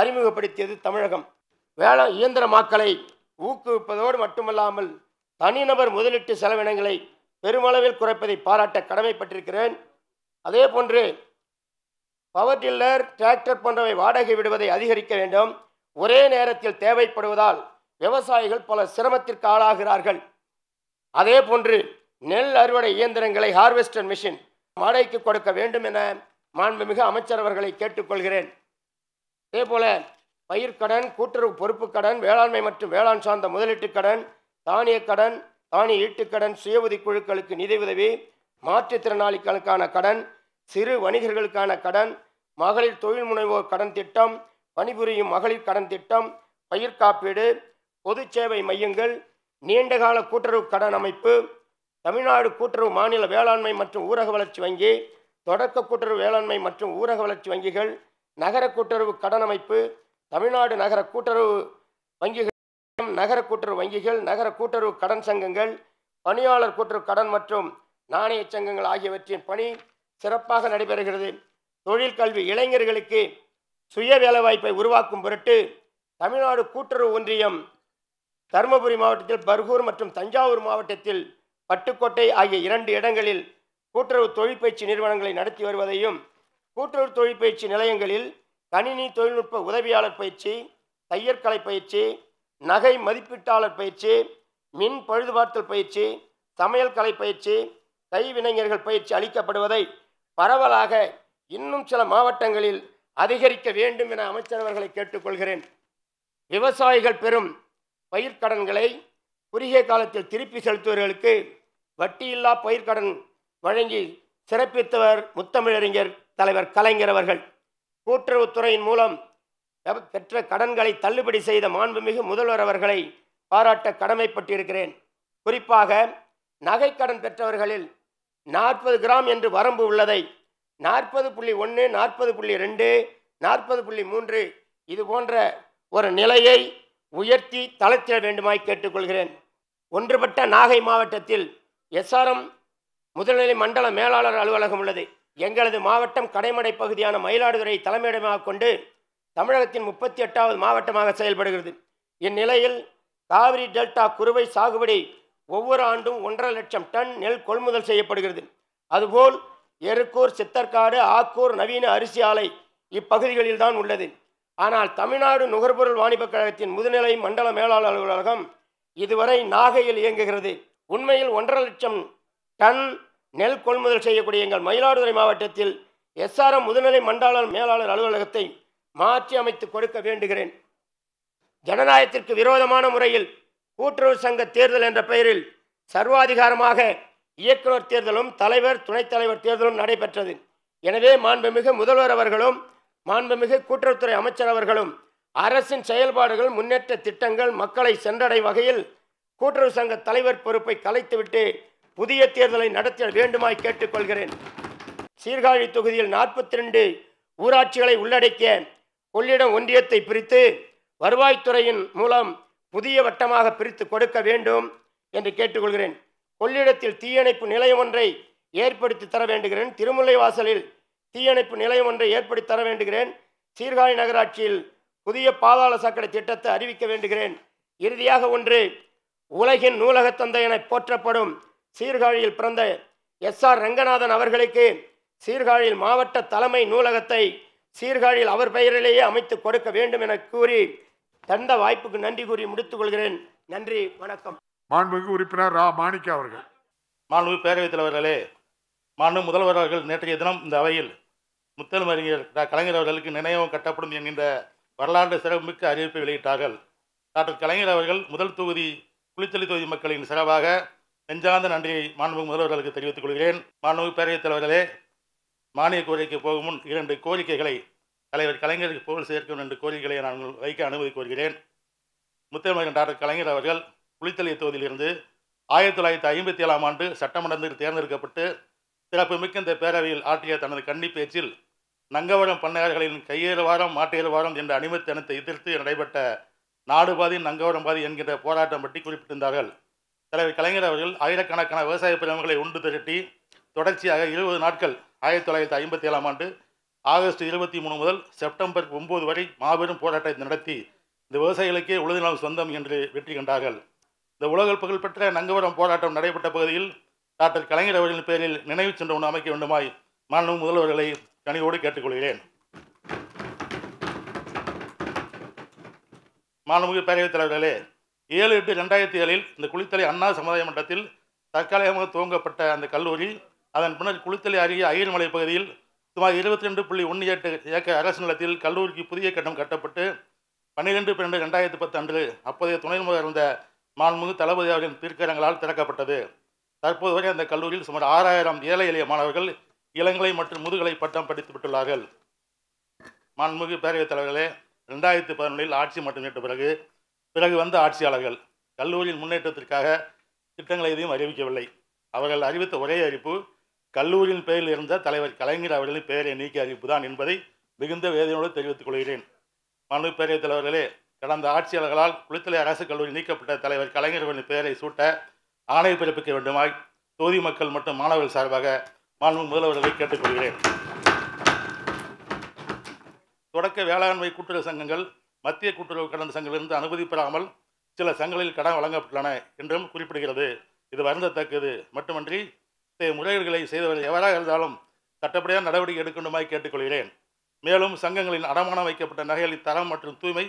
அறிமுகப்படுத்தியது தமிழகம் வேளா இயந்திரமாக்கலை ஊக்குவிப்பதோடு மட்டுமல்லாமல் தனிநபர் முதலீட்டு செலவினங்களை பெருமளவில் குறைப்பதை பாராட்ட கடமைப்பட்டிருக்கிறேன் அதே போன்று பவர் டில்லர் டிராக்டர் போன்றவை வாடகை விடுவதை அதிகரிக்க வேண்டும் ஒரே நேரத்தில் தேவைப்படுவதால் விவசாயிகள் பல சிரமத்திற்கு ஆளாகிறார்கள் அதே போன்று நெல் அறுவடை இயந்திரங்களை ஹார்வெஸ்டர் மிஷின் வாடகைக்கு கொடுக்க வேண்டும் என மாண்புமிகு அமைச்சர் அவர்களை கேட்டுக்கொள்கிறேன் அதேபோல பயிர்க்கடன் கூட்டுறவு பொறுப்பு கடன் வேளாண்மை மற்றும் வேளாண் சார்ந்த முதலீட்டு கடன் தானிய கடன் தானிய ஈட்டுக்கடன் சுயஉதவி குழுக்களுக்கு நிதி உதவி மாற்றுத்திறனாளிகளுக்கான கடன் சிறு வணிகர்களுக்கான கடன் மகளிர் தொழில் முனைவோர் கடன் திட்டம் பணிபுரியும் மகளிர் கடன் திட்டம் பயிர் காப்பீடு பொது சேவை மையங்கள் நீண்டகால கூட்டுறவு கடன் அமைப்பு தமிழ்நாடு கூட்டுறவு மாநில வேளாண்மை மற்றும் ஊரக வளர்ச்சி வங்கி தொடக்க கூட்டுறவு வேளாண்மை மற்றும் ஊரக வளர்ச்சி வங்கிகள் நகர கூட்டுறவு கடன் அமைப்பு தமிழ்நாடு நகர கூட்டுறவு வங்கிகள் நகர கூட்டுறவு வங்கிகள் நகர கூட்டுறவு கடன் சங்கங்கள் பணியாளர் கூட்டுறவு கடன் மற்றும் நாணய சங்கங்கள் ஆகியவற்றின் பணி சிறப்பாக நடைபெறுகிறது தொழில் கல்வி இளைஞர்களுக்கு சுய வேலைவாய்ப்பை உருவாக்கும் பொருட்டு தமிழ்நாடு கூட்டுறவு ஒன்றியம் தருமபுரி மாவட்டத்தில் பர்கூர் மற்றும் தஞ்சாவூர் மாவட்டத்தில் பட்டுக்கோட்டை ஆகிய இரண்டு இடங்களில் கூட்டுறவு தொழிற்பயிற்சி நிறுவனங்களை நடத்தி வருவதையும் கூட்டுறவு தொழிற்பயிற்சி நிலையங்களில் கணினி தொழில்நுட்ப உதவியாளர் பயிற்சி தையற்கலை பயிற்சி நகை மதிப்பீட்டாளர் பயிற்சி மின் பழுதுபார்த்தல் பயிற்சி சமையல் கலை பயிற்சி கைவினைஞர்கள் பயிற்சி அளிக்கப்படுவதை பரவலாக இன்னும் சில மாவட்டங்களில் அதிகரிக்க வேண்டும் என அமைச்சரவர்களை கேட்டுக்கொள்கிறேன் விவசாயிகள் பெறும் பயிர்க்கடன்களை குறுகிய காலத்தில் திருப்பி செலுத்துவர்களுக்கு வட்டியில்லா பயிர்க்கடன் வழங்கி சிறப்பித்தவர் முத்தமிழறிஞர் தலைவர் கலைஞர் அவர்கள் கூட்டுறவுத்துறையின் மூலம் பெற்ற கடன்களை தள்ளுபடி செய்த மாண்புமிகு முதல்வர் அவர்களை பாராட்ட கடமைப்பட்டிருக்கிறேன் குறிப்பாக நகை கடன் பெற்றவர்களில் நாற்பது கிராம் என்று வரம்பு உள்ளதை நாற்பது புள்ளி ஒன்று நாற்பது புள்ளி ரெண்டு நாற்பது புள்ளி மூன்று இது போன்ற ஒரு நிலையை உயர்த்தி தளர்த்திட வேண்டுமாய் கேட்டுக்கொள்கிறேன் ஒன்றுபட்ட நாகை மாவட்டத்தில் எஸ்ஆர்எம் முதல்நிலை மண்டல மேலாளர் அலுவலகம் உள்ளது எங்களது மாவட்டம் கடைமடை பகுதியான மயிலாடுதுறை தலைமையிடமாக கொண்டு தமிழகத்தின் முப்பத்தி எட்டாவது மாவட்டமாக செயல்படுகிறது இந்நிலையில் காவிரி டெல்டா குறுவை சாகுபடி ஒவ்வொரு ஆண்டும் ஒன்றரை லட்சம் டன் நெல் கொள்முதல் செய்யப்படுகிறது அதுபோல் எருக்கூர் சித்தர்காடு ஆக்கூர் நவீன அரிசி ஆலை இப்பகுதிகளில் தான் உள்ளது ஆனால் தமிழ்நாடு நுகர்பொருள் வாணிபக் கழகத்தின் முதுநிலை மண்டல மேலாளர் அலுவலகம் இதுவரை நாகையில் இயங்குகிறது உண்மையில் ஒன்றரை லட்சம் டன் நெல் கொள்முதல் செய்யக்கூடிய எங்கள் மயிலாடுதுறை மாவட்டத்தில் எஸ்ஆர்எம் முதுநிலை மண்டல மேலாளர் அலுவலகத்தை மாற்றி அமைத்து கொடுக்க வேண்டுகிறேன் ஜனநாயகத்திற்கு விரோதமான முறையில் கூட்டுறவு சங்க தேர்தல் என்ற பெயரில் சர்வாதிகாரமாக இயக்குநர் தேர்தலும் தலைவர் துணைத் தலைவர் தேர்தலும் நடைபெற்றது எனவே மாண்புமிகு முதல்வர் அவர்களும் மாண்புமிகு கூட்டுறவுத்துறை அமைச்சர் அவர்களும் அரசின் செயல்பாடுகள் முன்னேற்ற திட்டங்கள் மக்களை சென்றடை வகையில் கூட்டுறவு சங்க தலைவர் பொறுப்பை கலைத்துவிட்டு புதிய தேர்தலை நடத்த வேண்டுமாய் கேட்டுக்கொள்கிறேன் சீர்காழி தொகுதியில் நாற்பத்தி ரெண்டு ஊராட்சிகளை உள்ளடக்கிய கொள்ளிடம் ஒன்றியத்தை பிரித்து வருவாய்த்துறையின் மூலம் புதிய வட்டமாக பிரித்து கொடுக்க வேண்டும் என்று கேட்டுக்கொள்கிறேன் கொள்ளிடத்தில் தீயணைப்பு நிலையம் ஒன்றை ஏற்படுத்தி தர வேண்டுகிறேன் வாசலில் தீயணைப்பு நிலையம் ஒன்றை ஏற்படுத்தி தர வேண்டுகிறேன் சீர்காழி நகராட்சியில் புதிய பாதாள சாக்கடை திட்டத்தை அறிவிக்க வேண்டுகிறேன் இறுதியாக ஒன்று உலகின் நூலகத்தந்தை என போற்றப்படும் சீர்காழியில் பிறந்த எஸ் ஆர் ரங்கநாதன் அவர்களுக்கு சீர்காழியில் மாவட்ட தலைமை நூலகத்தை சீர்காழியில் அவர் பெயரிலேயே அமைத்து கொடுக்க வேண்டும் என கூறி தந்த வாய்ப்புக்கு நன்றி கூறி முடித்துக் கொள்கிறேன் நன்றி வணக்கம் மாண்புமிகு உறுப்பினர் ரா மாணிக்கா அவர்கள் மாண்பு பேரவைத் தலைவர்களே மாண்பு முதல்வர் அவர்கள் நேற்றைய தினம் இந்த அவையில் முத்தமிழறிஞர் கலைஞர் அவர்களுக்கு நினைவம் கட்டப்படும் என்கின்ற வரலாறு சிறப்புமிக்க அறிவிப்பை வெளியிட்டார்கள் டாக்டர் கலைஞர் அவர்கள் முதல் தொகுதி குளித்தலை தொகுதி மக்களின் சிறப்பாக நெஞ்சார்ந்த நன்றியை மாண்பு முதல்வர்களுக்கு தெரிவித்துக் கொள்கிறேன் மாண்பு பேரவைத் தலைவர்களே மானிய கோரிக்கை போகும் முன் இரண்டு கோரிக்கைகளை தலைவர் கலைஞருக்கு புகழ் சேர்க்கும் இரண்டு கோரிக்கைகளை நான் வைக்க அனுமதி கோருகிறேன் முத்தமிழகன் டாக்டர் கலைஞர் அவர்கள் புலித்தலை தொகுதியிலிருந்து ஆயிரத்தி தொள்ளாயிரத்தி ஐம்பத்தி ஏழாம் ஆண்டு சட்டமன்றத்தில் தேர்ந்தெடுக்கப்பட்டு மிக்க இந்த பேரவையில் ஆற்றிய தனது கன்னி பேச்சில் நங்கவரம் பண்ணையாளர்களின் கையேறு வாரம் மாட்டேறு வாரம் என்ற அனிமத்தனத்தை எதிர்த்து நடைபெற்ற நாடு பாதி நங்கவரம் பாதி என்கின்ற போராட்டம் பற்றி குறிப்பிட்டிருந்தார்கள் தலைவர் கலைஞர் அவர்கள் ஆயிரக்கணக்கான விவசாய பிரமுகளை உண்டு திரட்டி தொடர்ச்சியாக இருபது நாட்கள் ஆயிரத்தி தொள்ளாயிரத்தி ஐம்பத்தி ஏழாம் ஆண்டு ஆகஸ்ட் இருபத்தி மூணு முதல் செப்டம்பர் ஒம்பது வரை மாபெரும் போராட்டத்தை நடத்தி இந்த விவசாயிகளுக்கே உழுதினால் சொந்தம் என்று வெற்றி கண்டார்கள் இந்த உலக புகழ்பெற்ற நங்கவரம் போராட்டம் நடைபெற்ற பகுதியில் டாக்டர் கலைஞர் அவர்களின் பேரில் நினைவு சென்று ஒன்று அமைக்க வேண்டுமாய் மாநில முதல்வர்களை கனிவோடு கேட்டுக்கொள்கிறேன் மாண்புமிகு பேரவைத் தலைவர்களே ஏழு எட்டு ரெண்டாயிரத்தி ஏழில் இந்த குளித்தலை அண்ணா சமுதாய மன்றத்தில் தற்காலிகமாக துவங்கப்பட்ட அந்த கல்லூரி அதன் பின்னர் குளித்தலை அருகே அயல்மலை பகுதியில் சுமார் இருபத்தி ரெண்டு புள்ளி ஒன்று எட்டு ஏக்கர் அரசு நிலத்தில் கல்லூரிக்கு புதிய கட்டம் கட்டப்பட்டு பன்னிரெண்டு பன்னெண்டு ரெண்டாயிரத்தி பத்து அன்று அப்போதைய துணை முதல்வர் இருந்த மான்முகு தளபதி அவர்களின் தீர்க்கரங்களால் திறக்கப்பட்டது தற்போது வரை அந்த கல்லூரியில் சுமார் ஆறாயிரம் ஏழை எளிய மாணவர்கள் இளங்கலை மற்றும் முதுகலை பட்டம் படித்து விட்டுள்ளார்கள் மாண்புமிகு பேரவைத் தலைவர்களே ரெண்டாயிரத்தி பதினொன்றில் ஆட்சி மட்டும் பிறகு பிறகு வந்த ஆட்சியாளர்கள் கல்லூரியின் முன்னேற்றத்திற்காக திட்டங்களை எதையும் அறிவிக்கவில்லை அவர்கள் அறிவித்த ஒரே அறிவிப்பு கல்லூரியின் பெயரில் இருந்த தலைவர் கலைஞர் அவர்களின் பெயரை நீக்கி அறிவிப்புதான் என்பதை மிகுந்த வேதனையோடு தெரிவித்துக் கொள்கிறேன் மனு பேரவைத் தலைவர்களே கடந்த ஆட்சியாளர்களால் குளித்தலை அரசு கல்லூரி நீக்கப்பட்ட தலைவர் கலைஞர் அவர்களின் பெயரை சூட்ட ஆணை பிறப்பிக்க வேண்டுமாய் தொகுதி மக்கள் மற்றும் மாணவர்கள் சார்பாக மாண்பு முதல்வர்களை கேட்டுக்கொள்கிறேன் தொடக்க வேளாண்மை கூட்டுறவு சங்கங்கள் மத்திய கூட்டுறவு கடன் சங்கங்களிலிருந்து அனுமதி பெறாமல் சில சங்கங்களில் கடன் வழங்கப்பட்டுள்ளன என்றும் குறிப்பிடுகிறது இது வருந்தத்தக்கது மட்டுமன்றி முறைகேடுகளை செய்தவர்கள் எவராக இருந்தாலும் சட்டப்படியாக நடவடிக்கை எடுக்கணுமாய் கேட்டுக்கொள்கிறேன் மேலும் சங்கங்களின் அடமானம் வைக்கப்பட்ட நகைகளின் தரம் மற்றும் தூய்மை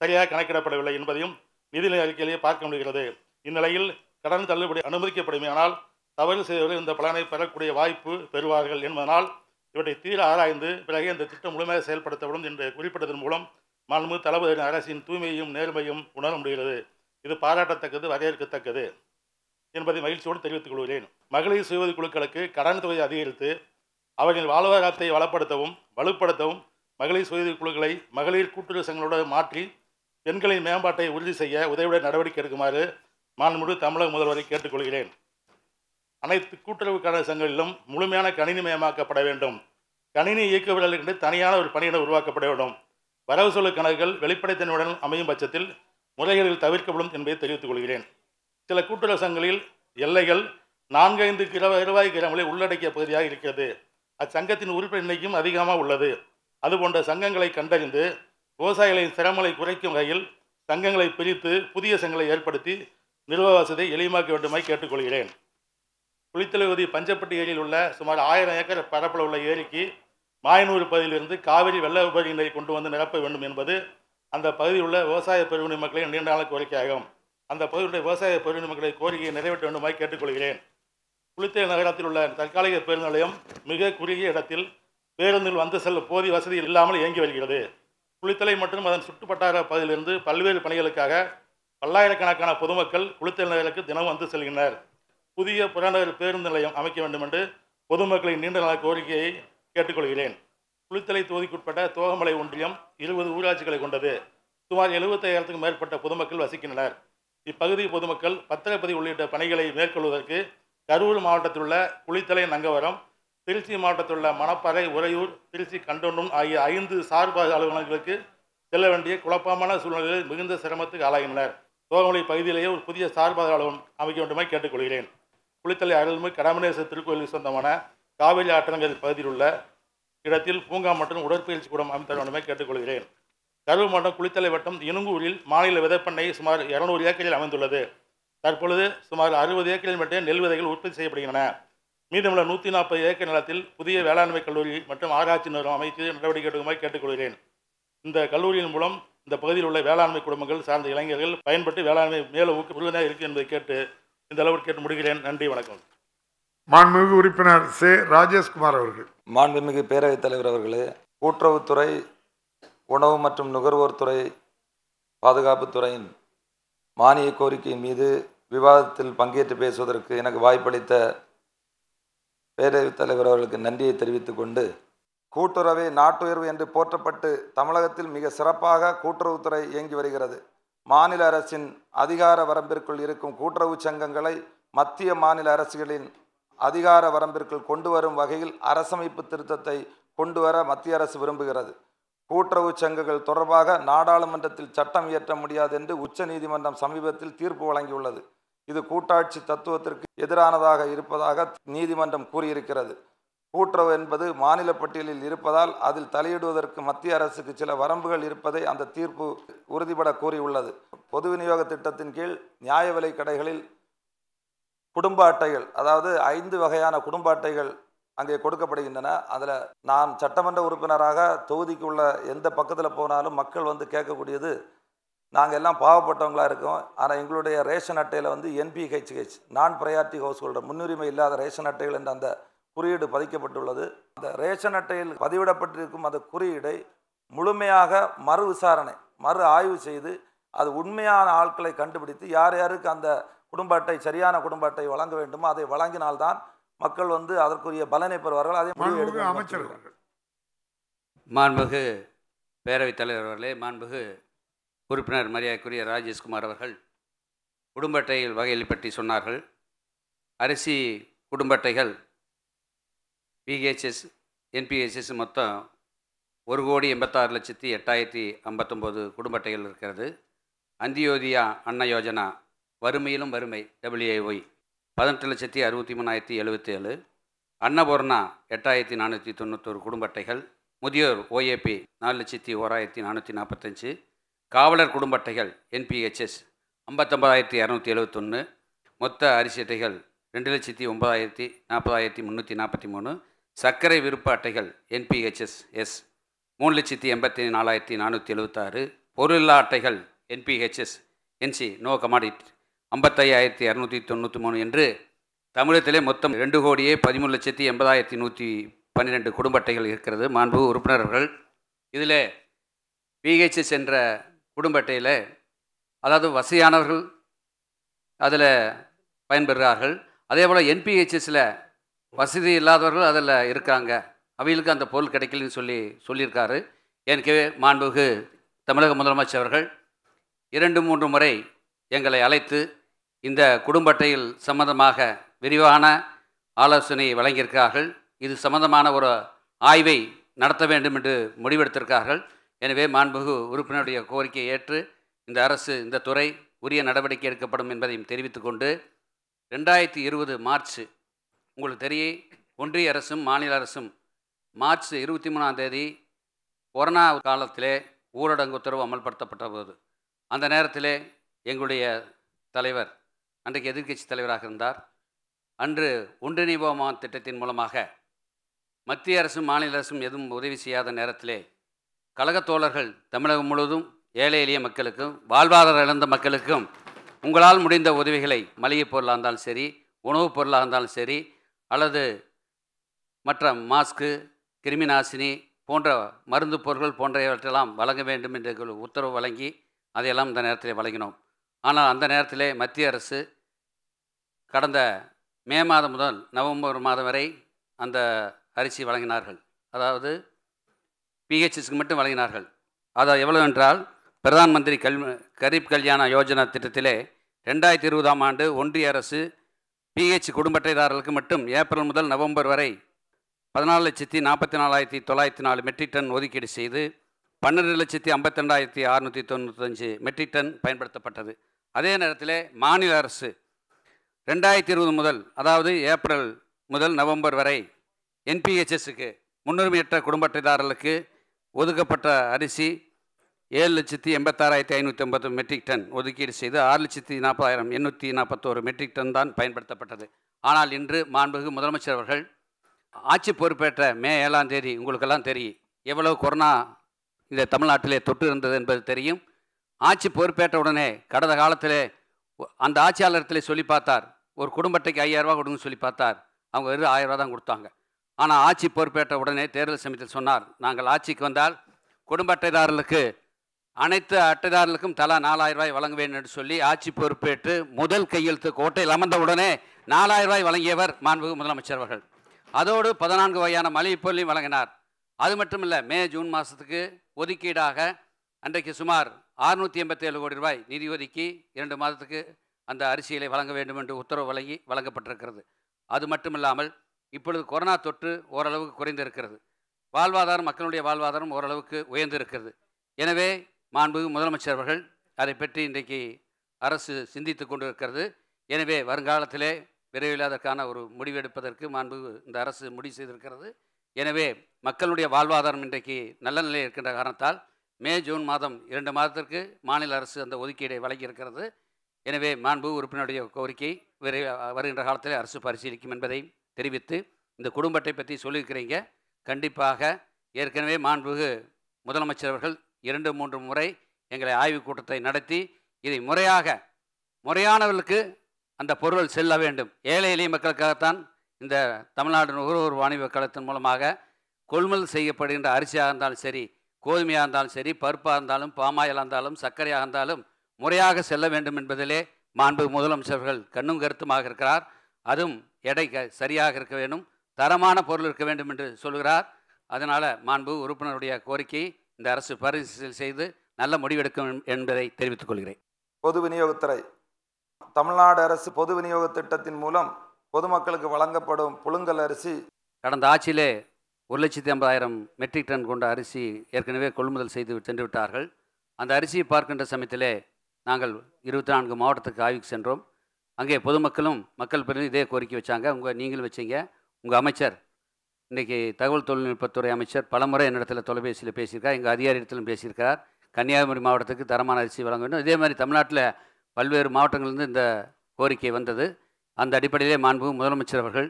சரியாக கணக்கிடப்படவில்லை என்பதையும் நிதிநிலை அறிக்கையிலேயே பார்க்க முடிகிறது இந்நிலையில் கடன் தள்ளுபடி அனுமதிக்கப்படும் ஆனால் தவறு செய்தவர்கள் இந்த பலனை பெறக்கூடிய வாய்ப்பு பெறுவார்கள் என்பதனால் இவற்றை தீர ஆராய்ந்து பிறகு இந்த திட்டம் முழுமையாக செயல்படுத்தப்படும் என்று குறிப்பிட்டதன் மூலம் மாண்பு தளபதியின் அரசின் தூய்மையும் நேர்மையும் உணர முடிகிறது இது பாராட்டத்தக்கது வரையறுக்கத்தக்கது என்பதை மகிழ்ச்சியோடு தெரிவித்துக் கொள்கிறேன் மகளிர் சுய குழுக்களுக்கு கடன் தொகையை அதிகரித்து அவர்களின் வாழ்வாதாரத்தை வளப்படுத்தவும் வலுப்படுத்தவும் மகளிர் சுயதி குழுக்களை மகளிர் கூட்டுறவு சங்கங்களோடு மாற்றி பெண்களின் மேம்பாட்டை உறுதி செய்ய உதவியுடன் நடவடிக்கை எடுக்குமாறு மாண்புமிகு தமிழக முதல்வரை கேட்டுக்கொள்கிறேன் அனைத்து கூட்டுறவு கடன் சங்கங்களிலும் முழுமையான கணினி மயமாக்கப்பட வேண்டும் கணினி இயக்கவியல் என்று தனியான ஒரு பணியிடம் உருவாக்கப்பட வேண்டும் வரவு செலவு கணக்குகள் வெளிப்படைத்தன்மையுடன் அமையும் பட்சத்தில் முறைகேடுகள் தவிர்க்கப்படும் என்பதை தெரிவித்துக் கொள்கிறேன் சில கூட்டுறவு சங்கங்களில் எல்லைகள் நான்கைந்து கிரவ இருவாய் கிராமங்களை உள்ளடக்கிய பகுதியாக இருக்கிறது அச்சங்கத்தின் உறுப்பினர் எண்ணிக்கையும் அதிகமாக உள்ளது அதுபோன்ற சங்கங்களை கண்டறிந்து விவசாயிகளின் சிரமங்களை குறைக்கும் வகையில் சங்கங்களை பிரித்து புதிய சங்கங்களை ஏற்படுத்தி நிறுவ வசதியை எளிமாக்க வேண்டுமாய் கேட்டுக்கொள்கிறேன் குளித்தலைவதி பஞ்சப்பட்டி ஏரியில் உள்ள சுமார் ஆயிரம் ஏக்கர் பரப்பளவு உள்ள ஏரிக்கு மாயனூர் பகுதியிலிருந்து காவிரி வெள்ள உபரி நீரை கொண்டு வந்து நிரப்ப வேண்டும் என்பது அந்த பகுதியில் உள்ள விவசாய பிரிவினை மக்களின் நீண்ட நாள் கோரிக்கையாகும் அந்த பகுதியுடைய விவசாய பெருநிலை மக்களை கோரிக்கையை நிறைவேற்ற வேண்டுமாய் கேட்டுக்கொள்கிறேன் புளித்தேர் நகரத்தில் உள்ள தற்காலிக பேருந்து நிலையம் மிக குறுகிய இடத்தில் பேருந்தில் வந்து செல்ல போதிய வசதி இல்லாமல் இயங்கி வருகிறது குளித்தலை மற்றும் அதன் சுற்றுப்பட்டார பகுதியிலிருந்து பல்வேறு பணிகளுக்காக பல்லாயிரக்கணக்கான பொதுமக்கள் குளித்தலை நகருக்கு தினம் வந்து செல்கின்றனர் புதிய புறநகர் பேருந்து நிலையம் அமைக்க வேண்டும் என்று பொதுமக்களின் நீண்ட நாள் கோரிக்கையை கேட்டுக்கொள்கிறேன் குளித்தலை தொகுதிக்குட்பட்ட தோகமலை ஒன்றியம் இருபது ஊராட்சிகளை கொண்டது சுமார் எழுபத்தையாயிரத்துக்கும் மேற்பட்ட பொதுமக்கள் வசிக்கின்றனர் இப்பகுதி பொதுமக்கள் பத்திரப்பதி உள்ளிட்ட பணிகளை மேற்கொள்வதற்கு கரூர் மாவட்டத்தில் உள்ள குளித்தலை நங்கவரம் திருச்சி மாவட்டத்தில் உள்ள மணப்பறை உறையூர் திருச்சி கண்டோன்றம் ஆகிய ஐந்து சார்பாக அலுவலகங்களுக்கு செல்ல வேண்டிய குழப்பமான சூழ்நிலையில் மிகுந்த சிரமத்துக்கு ஆளாகினர் தோகமலை பகுதியிலேயே ஒரு புதிய சார்பாக அலுவலகம் அமைக்க வேண்டுமே கேட்டுக்கொள்கிறேன் குளித்தலை அருள்மிகு கடமநேச திருக்கோயிலுக்கு சொந்தமான காவேரி ஆற்றங்கரை பகுதியில் உள்ள இடத்தில் பூங்கா மற்றும் உடற்பயிற்சி கூடம் அமைத்த வேண்டுமே கேட்டுக்கொள்கிறேன் கரூர் மாவட்டம் குளித்தலை வட்டம் இனுங்கூரில் மாநில விதைப்பண்ணை சுமார் இருநூறு ஏக்கரில் அமைந்துள்ளது தற்பொழுது சுமார் அறுபது ஏக்கரில் மட்டும் நெல் விதைகள் உற்பத்தி செய்யப்படுகின்றன மீதமுள்ள நூற்றி நாற்பது ஏக்கர் நிலத்தில் புதிய வேளாண்மை கல்லூரி மற்றும் ஆராய்ச்சி நிறுவனம் அமைத்து நடவடிக்கை எடுக்குமாறு கேட்டுக்கொள்கிறேன் இந்த கல்லூரியின் மூலம் இந்த பகுதியில் உள்ள வேளாண்மை குடும்பங்கள் சார்ந்த இளைஞர்கள் பயன்பட்டு வேளாண்மை மேலும் ஊக்க உறுதியாக இருக்கு என்பதை கேட்டு இந்த அளவு கேட்டு முடிகிறேன் நன்றி வணக்கம் மாண்புமிகு உறுப்பினர் சே ராஜேஷ்குமார் அவர்கள் மாண்புமிகு பேரவைத் தலைவர் அவர்களே கூட்டுறவுத்துறை உணவு மற்றும் நுகர்வோர் துறை பாதுகாப்புத்துறையின் மானிய கோரிக்கையின் மீது விவாதத்தில் பங்கேற்று பேசுவதற்கு எனக்கு வாய்ப்பளித்த பேரவைத் தலைவர் அவர்களுக்கு நன்றியை தெரிவித்துக் கொண்டு கூட்டுறவை நாட்டுயர்வு என்று போற்றப்பட்டு தமிழகத்தில் மிக சிறப்பாக கூட்டுறவுத்துறை இயங்கி வருகிறது மாநில அரசின் அதிகார வரம்பிற்குள் இருக்கும் கூட்டுறவு சங்கங்களை மத்திய மாநில அரசுகளின் அதிகார வரம்பிற்குள் கொண்டு வரும் வகையில் அரசமைப்பு திருத்தத்தை கொண்டு வர மத்திய அரசு விரும்புகிறது கூட்டுறவு சங்குகள் தொடர்பாக நாடாளுமன்றத்தில் சட்டம் இயற்ற முடியாது என்று உச்சநீதிமன்றம் சமீபத்தில் தீர்ப்பு வழங்கியுள்ளது இது கூட்டாட்சி தத்துவத்திற்கு எதிரானதாக இருப்பதாக நீதிமன்றம் கூறியிருக்கிறது கூட்டுறவு என்பது மாநில பட்டியலில் இருப்பதால் அதில் தலையிடுவதற்கு மத்திய அரசுக்கு சில வரம்புகள் இருப்பதை அந்த தீர்ப்பு உறுதிபட கூறியுள்ளது பொது விநியோக திட்டத்தின் கீழ் நியாய விலை கடைகளில் குடும்ப அட்டைகள் அதாவது ஐந்து வகையான குடும்ப அட்டைகள் அங்கே கொடுக்கப்படுகின்றன அதில் நான் சட்டமன்ற உறுப்பினராக தொகுதிக்கு உள்ள எந்த பக்கத்தில் போனாலும் மக்கள் வந்து கேட்கக்கூடியது நாங்கள் எல்லாம் பாவப்பட்டவங்களாக இருக்கோம் ஆனால் எங்களுடைய ரேஷன் அட்டையில் வந்து என்பிஹெச்ஹெச் நான் ப்ரையாரிட்டி ஹவுஸ் ஹோல்டர் முன்னுரிமை இல்லாத ரேஷன் அட்டைகள் என்ற அந்த குறியீடு பதிக்கப்பட்டுள்ளது அந்த ரேஷன் அட்டையில் பதிவிடப்பட்டிருக்கும் அந்த குறியீடை முழுமையாக மறு விசாரணை மறு ஆய்வு செய்து அது உண்மையான ஆட்களை கண்டுபிடித்து யார் யாருக்கு அந்த குடும்ப அட்டை சரியான குடும்ப அட்டை வழங்க வேண்டுமோ அதை வழங்கினால்தான் மக்கள் வந்து அதற்குரிய பலனை பெறுவார்கள் அதே மாதிரி அமைச்சர்கள் மாண்புகு பேரவைத் தலைவர் அவர்களே மாண்புகு உறுப்பினர் மரியாதைக்குரிய ராஜேஷ்குமார் அவர்கள் குடும்ப அட்டைகள் வகையில் பற்றி சொன்னார்கள் அரிசி குடும்ப அட்டைகள் பிஹெச்எஸ் என்பிஹெச்எஸ் மொத்தம் ஒரு கோடி எண்பத்தாறு லட்சத்தி எட்டாயிரத்தி ஐம்பத்தொம்போது குடும்ப அட்டைகள் இருக்கிறது அந்தியோதியா அன்ன யோஜனா வறுமையிலும் வறுமை டபிள்யூஏஒய் பதினெட்டு லட்சத்தி அறுபத்தி மூணாயிரத்தி எழுபத்தி ஏழு அன்னபூர்ணா எட்டாயிரத்தி நானூற்றி தொண்ணூத்தொரு குடும்ப அட்டைகள் முதியோர் ஓஏபி நாலு லட்சத்தி ஓராயிரத்தி நானூற்றி நாற்பத்தஞ்சு காவலர் குடும்ப அட்டைகள் என்பிஹெச்எஸ் ஐம்பத்தொம்பதாயிரத்தி இரநூத்தி எழுபத்தொன்று மொத்த அரிசி அட்டைகள் ரெண்டு லட்சத்தி ஒம்பதாயிரத்தி நாற்பதாயிரத்தி முந்நூற்றி நாற்பத்தி மூணு சர்க்கரை விருப்ப அட்டைகள் என்பிஹெச்எஸ் எஸ் மூணு லட்சத்தி எண்பத்தி நாலாயிரத்தி நானூற்றி எழுபத்தாறு பொருளில்லா அட்டைகள் என்பிஹெச்எஸ் என்சி நோ கமாடிட் ஐம்பத்தையாயிரத்தி இரநூத்தி தொண்ணூற்றி மூணு என்று தமிழகத்திலே மொத்தம் ரெண்டு கோடியே பதிமூணு லட்சத்தி எண்பதாயிரத்தி நூற்றி பன்னிரெண்டு குடும்ப அட்டைகள் இருக்கிறது மாண்பு உறுப்பினர்கள் இதில் பிஹெச்எஸ் என்ற குடும்ப அட்டையில் அதாவது வசதியானவர்கள் அதில் பயன்பெறுகிறார்கள் அதே போல் என்பிஹெச்எஸில் வசதி இல்லாதவர்கள் அதில் இருக்காங்க அவங்களுக்கு அந்த பொருள் கிடைக்கலன்னு சொல்லி சொல்லியிருக்காரு ஏற்கனவே மாண்புகு தமிழக முதலமைச்சர் அவர்கள் இரண்டு மூன்று முறை எங்களை அழைத்து இந்த குடும்பத்தையில் சம்பந்தமாக விரிவான ஆலோசனையை வழங்கியிருக்கிறார்கள் இது சம்பந்தமான ஒரு ஆய்வை நடத்த வேண்டும் என்று முடிவெடுத்திருக்கார்கள் எனவே மாண்புகு உறுப்பினருடைய கோரிக்கையை ஏற்று இந்த அரசு இந்த துறை உரிய நடவடிக்கை எடுக்கப்படும் என்பதையும் தெரிவித்துக்கொண்டு ரெண்டாயிரத்தி இருபது மார்ச் உங்களுக்கு தெரிய ஒன்றிய அரசும் மாநில அரசும் மார்ச் இருபத்தி மூணாம் தேதி கொரோனா காலத்திலே ஊரடங்கு உத்தரவு அமல்படுத்தப்பட்ட போது அந்த நேரத்திலே எங்களுடைய தலைவர் அன்றைக்கு எதிர்க்கட்சி தலைவராக இருந்தார் அன்று ஒன்றிணைபோமா திட்டத்தின் மூலமாக மத்திய அரசும் மாநில அரசும் எதுவும் உதவி செய்யாத நேரத்திலே கழகத் தோழர்கள் தமிழகம் முழுவதும் ஏழை எளிய மக்களுக்கும் வாழ்வாதாரம் இழந்த மக்களுக்கும் உங்களால் முடிந்த உதவிகளை மளிகைப் பொருளாக இருந்தாலும் சரி உணவுப் பொருளாக இருந்தாலும் சரி அல்லது மற்ற மாஸ்க்கு கிருமி நாசினி போன்ற மருந்து பொருட்கள் போன்றவற்றெல்லாம் வழங்க வேண்டும் என்று உத்தரவு வழங்கி அதையெல்லாம் இந்த நேரத்தில் வழங்கினோம் ஆனால் அந்த நேரத்திலே மத்திய அரசு கடந்த மே மாதம் முதல் நவம்பர் மாதம் வரை அந்த அரிசி வழங்கினார்கள் அதாவது பிஹெச்எஸ்க்கு மட்டும் வழங்கினார்கள் அது எவ்வளவு என்றால் பிரதான் மந்திரி கல் கரீப் கல்யாண யோஜனா திட்டத்திலே ரெண்டாயிரத்தி இருபதாம் ஆண்டு ஒன்றிய அரசு பிஹெச் குடும்ப அட்டைதாரர்களுக்கு மட்டும் ஏப்ரல் முதல் நவம்பர் வரை பதினாலு லட்சத்தி நாற்பத்தி நாலாயிரத்தி தொள்ளாயிரத்தி நாலு மெட்ரிக் டன் ஒதுக்கீடு செய்து பன்னெண்டு லட்சத்தி ஐம்பத்தி ரெண்டாயிரத்தி அறுநூற்றி தொண்ணூத்தஞ்சு மெட்ரிக் டன் பயன்படுத்தப்பட்டது அதே நேரத்தில் மாநில அரசு ரெண்டாயிரத்தி இருபது முதல் அதாவது ஏப்ரல் முதல் நவம்பர் வரை என்பிஹெச்எஸ்க்கு முன்னுரிமையற்ற அட்டைதாரர்களுக்கு ஒதுக்கப்பட்ட அரிசி ஏழு லட்சத்தி எண்பத்தாறாயிரத்தி ஐநூற்றி ஐம்பது மெட்ரிக் டன் ஒதுக்கீடு செய்து ஆறு லட்சத்தி நாற்பதாயிரம் எண்ணூற்றி நாற்பத்தோரு மெட்ரிக் டன் தான் பயன்படுத்தப்பட்டது ஆனால் இன்று மாண்புமிகு முதலமைச்சர் அவர்கள் ஆட்சி பொறுப்பேற்ற மே ஏழாம் தேதி உங்களுக்கெல்லாம் தெரியும் எவ்வளவு கொரோனா இந்த தமிழ்நாட்டிலே தொற்று இருந்தது என்பது தெரியும் ஆட்சி பொறுப்பேற்ற உடனே கடந்த காலத்தில் அந்த ஆட்சியாளரத்தில் சொல்லி பார்த்தார் ஒரு குடும்பத்தைக்கு ஐயாயிரரூவா கொடுங்கன்னு சொல்லி பார்த்தார் அவங்க வெறும் ஆயிரரூவா தான் கொடுத்தாங்க ஆனால் ஆட்சி பொறுப்பேற்ற உடனே தேர்தல் சமயத்தில் சொன்னார் நாங்கள் ஆட்சிக்கு வந்தால் குடும்ப அட்டைதாரர்களுக்கு அனைத்து அட்டைதாரர்களுக்கும் தலா நாலாயிரம் ரூபாய் வழங்க வேண்டும் என்று சொல்லி ஆட்சி பொறுப்பேற்று முதல் கையெழுத்து கோட்டையில் அமர்ந்த உடனே நாலாயிரம் ரூபாய் வழங்கியவர் மாண்புமிகு முதலமைச்சர் அவர்கள் அதோடு பதினான்கு வகையான மளிகை பொருளையும் வழங்கினார் அது மட்டும் இல்லை மே ஜூன் மாதத்துக்கு ஒதுக்கீடாக அன்றைக்கு சுமார் ஆறுநூற்றி எண்பத்தேழு கோடி ரூபாய் நிதி ஒதுக்கி இரண்டு மாதத்துக்கு அந்த அரிசிகளை வழங்க வேண்டும் என்று உத்தரவு வழங்கி வழங்கப்பட்டிருக்கிறது அது மட்டுமில்லாமல் இப்பொழுது கொரோனா தொற்று ஓரளவுக்கு குறைந்திருக்கிறது வாழ்வாதாரம் மக்களுடைய வாழ்வாதாரம் ஓரளவுக்கு உயர்ந்திருக்கிறது எனவே மாண்பு முதலமைச்சர் அவர்கள் அதை பற்றி இன்றைக்கு அரசு சிந்தித்து கொண்டிருக்கிறது எனவே வருங்காலத்திலே விரைவில் அதற்கான ஒரு முடிவெடுப்பதற்கு மாண்பு இந்த அரசு முடிவு செய்திருக்கிறது எனவே மக்களுடைய வாழ்வாதாரம் இன்றைக்கு நல்ல நிலை இருக்கின்ற காரணத்தால் மே ஜூன் மாதம் இரண்டு மாதத்திற்கு மாநில அரசு அந்த ஒதுக்கீடை வழங்கியிருக்கிறது எனவே மாண்பு உறுப்பினருடைய கோரிக்கை விரை வருகின்ற காலத்தில் அரசு பரிசீலிக்கும் என்பதை தெரிவித்து இந்த குடும்பத்தை பற்றி சொல்லியிருக்கிறீங்க கண்டிப்பாக ஏற்கனவே மாண்புகு முதலமைச்சர் அவர்கள் இரண்டு மூன்று முறை எங்களை ஆய்வுக் கூட்டத்தை நடத்தி இதை முறையாக முறையானவர்களுக்கு அந்த பொருள் செல்ல வேண்டும் ஏழை எளிய மக்களுக்காகத்தான் இந்த தமிழ்நாடு நுகர்வோர் வாணிபக் கழகத்தின் மூலமாக கொள்முதல் செய்யப்படுகின்ற அரிசியாக இருந்தாலும் சரி கோதுமையாக இருந்தாலும் சரி பருப்பாக இருந்தாலும் பாமாயிலாக இருந்தாலும் சர்க்கரையாக இருந்தாலும் முறையாக செல்ல வேண்டும் என்பதிலே மாண்பு முதலமைச்சர்கள் கண்ணும் கருத்துமாக இருக்கிறார் அதுவும் எடை சரியாக இருக்க வேண்டும் தரமான பொருள் இருக்க வேண்டும் என்று சொல்கிறார் அதனால் மாண்பு உறுப்பினருடைய கோரிக்கை இந்த அரசு பரிசீலனை செய்து நல்ல முடிவெடுக்கும் என்பதை தெரிவித்துக் கொள்கிறேன் பொது விநியோகத்துறை தமிழ்நாடு அரசு பொது விநியோக திட்டத்தின் மூலம் பொதுமக்களுக்கு வழங்கப்படும் புழுங்கல் அரிசி கடந்த ஆட்சியிலே ஒரு லட்சத்தி ஐம்பதாயிரம் மெட்ரிக் டன் கொண்ட அரிசி ஏற்கனவே கொள்முதல் செய்து சென்று விட்டார்கள் அந்த அரிசியை பார்க்கின்ற சமயத்திலே நாங்கள் இருபத்தி நான்கு மாவட்டத்துக்கு ஆய்வுக்கு சென்றோம் அங்கே பொதுமக்களும் மக்கள் பிறகு இதே கோரிக்கை வச்சாங்க உங்கள் நீங்களும் வச்சிங்க உங்கள் அமைச்சர் இன்றைக்கி தகவல் தொழில்நுட்பத்துறை அமைச்சர் பலமுறை என்னிடத்தில் தொலைபேசியில் பேசியிருக்கார் எங்கள் அதிகாரியிடத்திலும் பேசியிருக்கார் கன்னியாகுமரி மாவட்டத்துக்கு தரமான அரிசி வழங்க வேண்டும் இதே மாதிரி தமிழ்நாட்டில் பல்வேறு மாவட்டங்கள்லேருந்து இந்த கோரிக்கை வந்தது அந்த அடிப்படையிலே மாண்பு முதலமைச்சர் அவர்கள்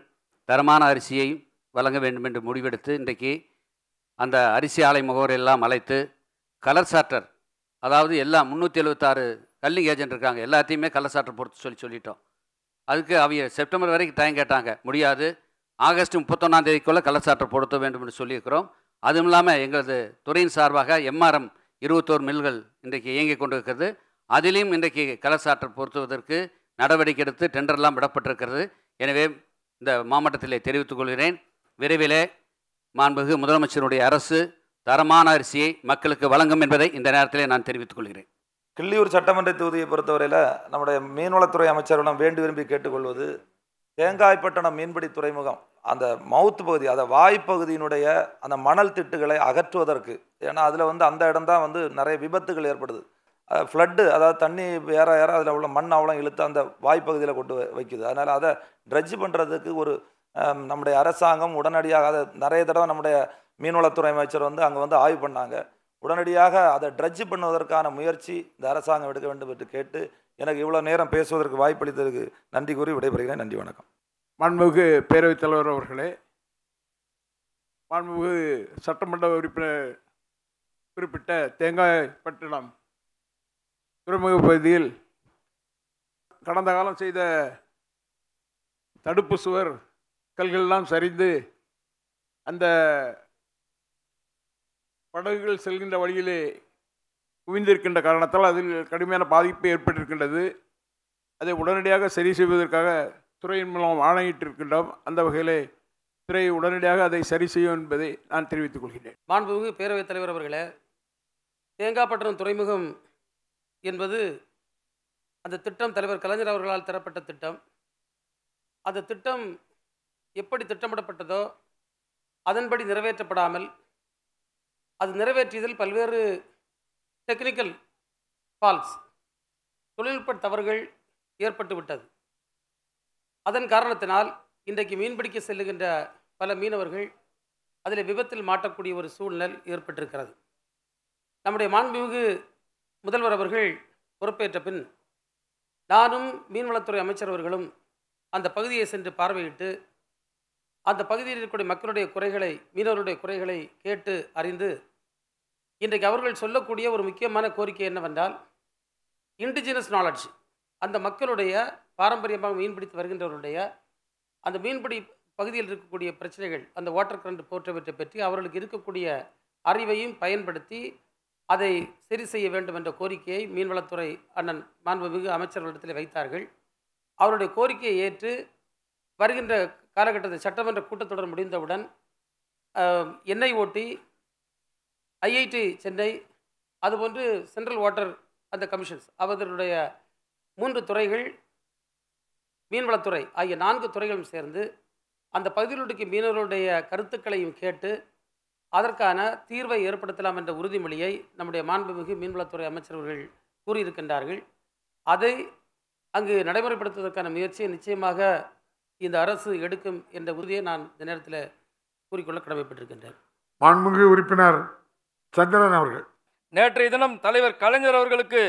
தரமான அரிசியையும் வழங்க வேண்டும் என்று முடிவெடுத்து இன்றைக்கு அந்த அரிசி ஆலை முகவரெல்லாம் அழைத்து கலர் சாட்டர் அதாவது எல்லா முந்நூற்றி எழுபத்தாறு கல்லிங் ஏஜென்ட் இருக்காங்க எல்லாத்தையுமே கலர் சாட்டர் பொறுத்து சொல்லி சொல்லிட்டோம் அதுக்கு அவங்க செப்டம்பர் வரைக்கும் டைம் கேட்டாங்க முடியாது ஆகஸ்ட் முப்பத்தொன்னாம் தேதிக்குள்ளே கலர் சாட்டர் பொருத்த வேண்டும் என்று சொல்லியிருக்கிறோம் அதுவும் இல்லாமல் எங்களது துறையின் சார்பாக எம்ஆர்எம் இருபத்தோரு மில்கள் இன்றைக்கு இயங்கி இருக்கிறது அதிலையும் இன்றைக்கு கலர் சாட்டர் பொருத்துவதற்கு நடவடிக்கை எடுத்து டெண்டர்லாம் விடப்பட்டிருக்கிறது எனவே இந்த மாவட்டத்தில் தெரிவித்துக் கொள்கிறேன் விரைவில் மாண்புகு முதலமைச்சருடைய அரசு தரமான அரிசியை மக்களுக்கு வழங்கும் என்பதை இந்த நேரத்தில் நான் தெரிவித்துக் கொள்கிறேன் கிள்ளியூர் சட்டமன்ற தொகுதியை பொறுத்தவரையில் நம்முடைய மீன்வளத்துறை அமைச்சர்களிடம் வேண்டு விரும்பி கேட்டுக்கொள்வது தேங்காய்பட்டணம் மீன்பிடி துறைமுகம் அந்த மவுத் பகுதி அந்த வாய்ப்பகுதியினுடைய அந்த மணல் திட்டுகளை அகற்றுவதற்கு ஏன்னா அதில் வந்து அந்த இடம் தான் வந்து நிறைய விபத்துகள் ஏற்படுது ஃப்ளட்டு அதாவது தண்ணி ஏற ஏற அதில் உள்ள மண் அவ்வளோ இழுத்து அந்த வாய்ப்பகுதியில் கொண்டு வைக்குது அதனால் அதை ட்ரெட்ஜ் பண்ணுறதுக்கு ஒரு நம்முடைய அரசாங்கம் உடனடியாக அதை நிறைய தடவை நம்முடைய மீன்வளத்துறை அமைச்சர் வந்து அங்கே வந்து ஆய்வு பண்ணாங்க உடனடியாக அதை ட்ரட்ஜ் பண்ணுவதற்கான முயற்சி இந்த அரசாங்கம் எடுக்க வேண்டும் என்று கேட்டு எனக்கு இவ்வளோ நேரம் பேசுவதற்கு வாய்ப்பளித்ததற்கு நன்றி கூறி விடைபெறுகிறேன் நன்றி வணக்கம் மாண்புமிகு பேரவைத் தலைவர் அவர்களே மாண்புமிகு சட்டமன்ற உறுப்பினர் குறிப்பிட்ட தேங்காய் துறைமுக பகுதியில் கடந்த காலம் செய்த தடுப்பு சுவர் கற்கள்லாம் சரிந்து அந்த படகுகள் செல்கின்ற வழியிலே குவிந்திருக்கின்ற காரணத்தால் அதில் கடுமையான பாதிப்பு ஏற்பட்டிருக்கின்றது அதை உடனடியாக சரி செய்வதற்காக துறையின் மூலம் ஆணையிட்டிருக்கின்றோம் அந்த வகையிலே துறை உடனடியாக அதை சரி செய்யும் என்பதை நான் தெரிவித்துக் கொள்கிறேன் மாண்புமிகு பேரவைத் தலைவர் அவர்களே தேங்காப்பட்டினம் துறைமுகம் என்பது அந்த திட்டம் தலைவர் கலைஞர் அவர்களால் தரப்பட்ட திட்டம் அந்த திட்டம் எப்படி திட்டமிடப்பட்டதோ அதன்படி நிறைவேற்றப்படாமல் அது நிறைவேற்றியதில் பல்வேறு டெக்னிக்கல் ஃபால்ஸ் தொழில்நுட்ப தவறுகள் ஏற்பட்டு விட்டது அதன் காரணத்தினால் இன்றைக்கு மீன்பிடிக்க செல்லுகின்ற பல மீனவர்கள் அதில் விபத்தில் மாட்டக்கூடிய ஒரு சூழ்நிலை ஏற்பட்டிருக்கிறது நம்முடைய மாண்புமிகு முதல்வர் அவர்கள் பொறுப்பேற்ற பின் நானும் மீன்வளத்துறை அமைச்சர் அவர்களும் அந்த பகுதியை சென்று பார்வையிட்டு அந்த பகுதியில் இருக்கக்கூடிய மக்களுடைய குறைகளை மீனவருடைய குறைகளை கேட்டு அறிந்து இன்றைக்கு அவர்கள் சொல்லக்கூடிய ஒரு முக்கியமான கோரிக்கை என்னவென்றால் இண்டிஜினஸ் நாலெட்ஜ் அந்த மக்களுடைய பாரம்பரியமாக மீன்பிடித்து வருகின்றவருடைய அந்த மீன்பிடி பகுதியில் இருக்கக்கூடிய பிரச்சனைகள் அந்த வாட்டர் கரண்ட் போற்றவற்றை பற்றி அவர்களுக்கு இருக்கக்கூடிய அறிவையும் பயன்படுத்தி அதை சரி செய்ய வேண்டும் என்ற கோரிக்கையை மீன்வளத்துறை அண்ணன் மாண்புமிகு அமைச்சர்களிடத்தில் வைத்தார்கள் அவருடைய கோரிக்கையை ஏற்று வருகின்ற காலகட்டத்தில் சட்டமன்ற கூட்டத்தொடர் முடிந்தவுடன் எண்ணெய் ஓட்டி ஐஐடி சென்னை அதுபோன்று சென்ட்ரல் வாட்டர் அந்த கமிஷன்ஸ் அவர்களுடைய மூன்று துறைகள் மீன்வளத்துறை ஆகிய நான்கு துறைகளும் சேர்ந்து அந்த பகுதிகளுக்கு மீனவர்களுடைய கருத்துக்களையும் கேட்டு அதற்கான தீர்வை ஏற்படுத்தலாம் என்ற உறுதிமொழியை நம்முடைய மாண்புமிகு மீன்வளத்துறை அமைச்சர்கள் கூறியிருக்கின்றார்கள் அதை அங்கு நடைமுறைப்படுத்துவதற்கான முயற்சியை நிச்சயமாக இந்த அரசு எடுக்கும் என்ற உறுதியை நான் இந்த நேரத்தில் கூறிக்கொள்ள கடமைப்பட்டிருக்கின்றேன் மாண்புமிகு உறுப்பினர் சந்திரன் அவர்கள் நேற்றைய தினம் தலைவர் கலைஞர் அவர்களுக்கு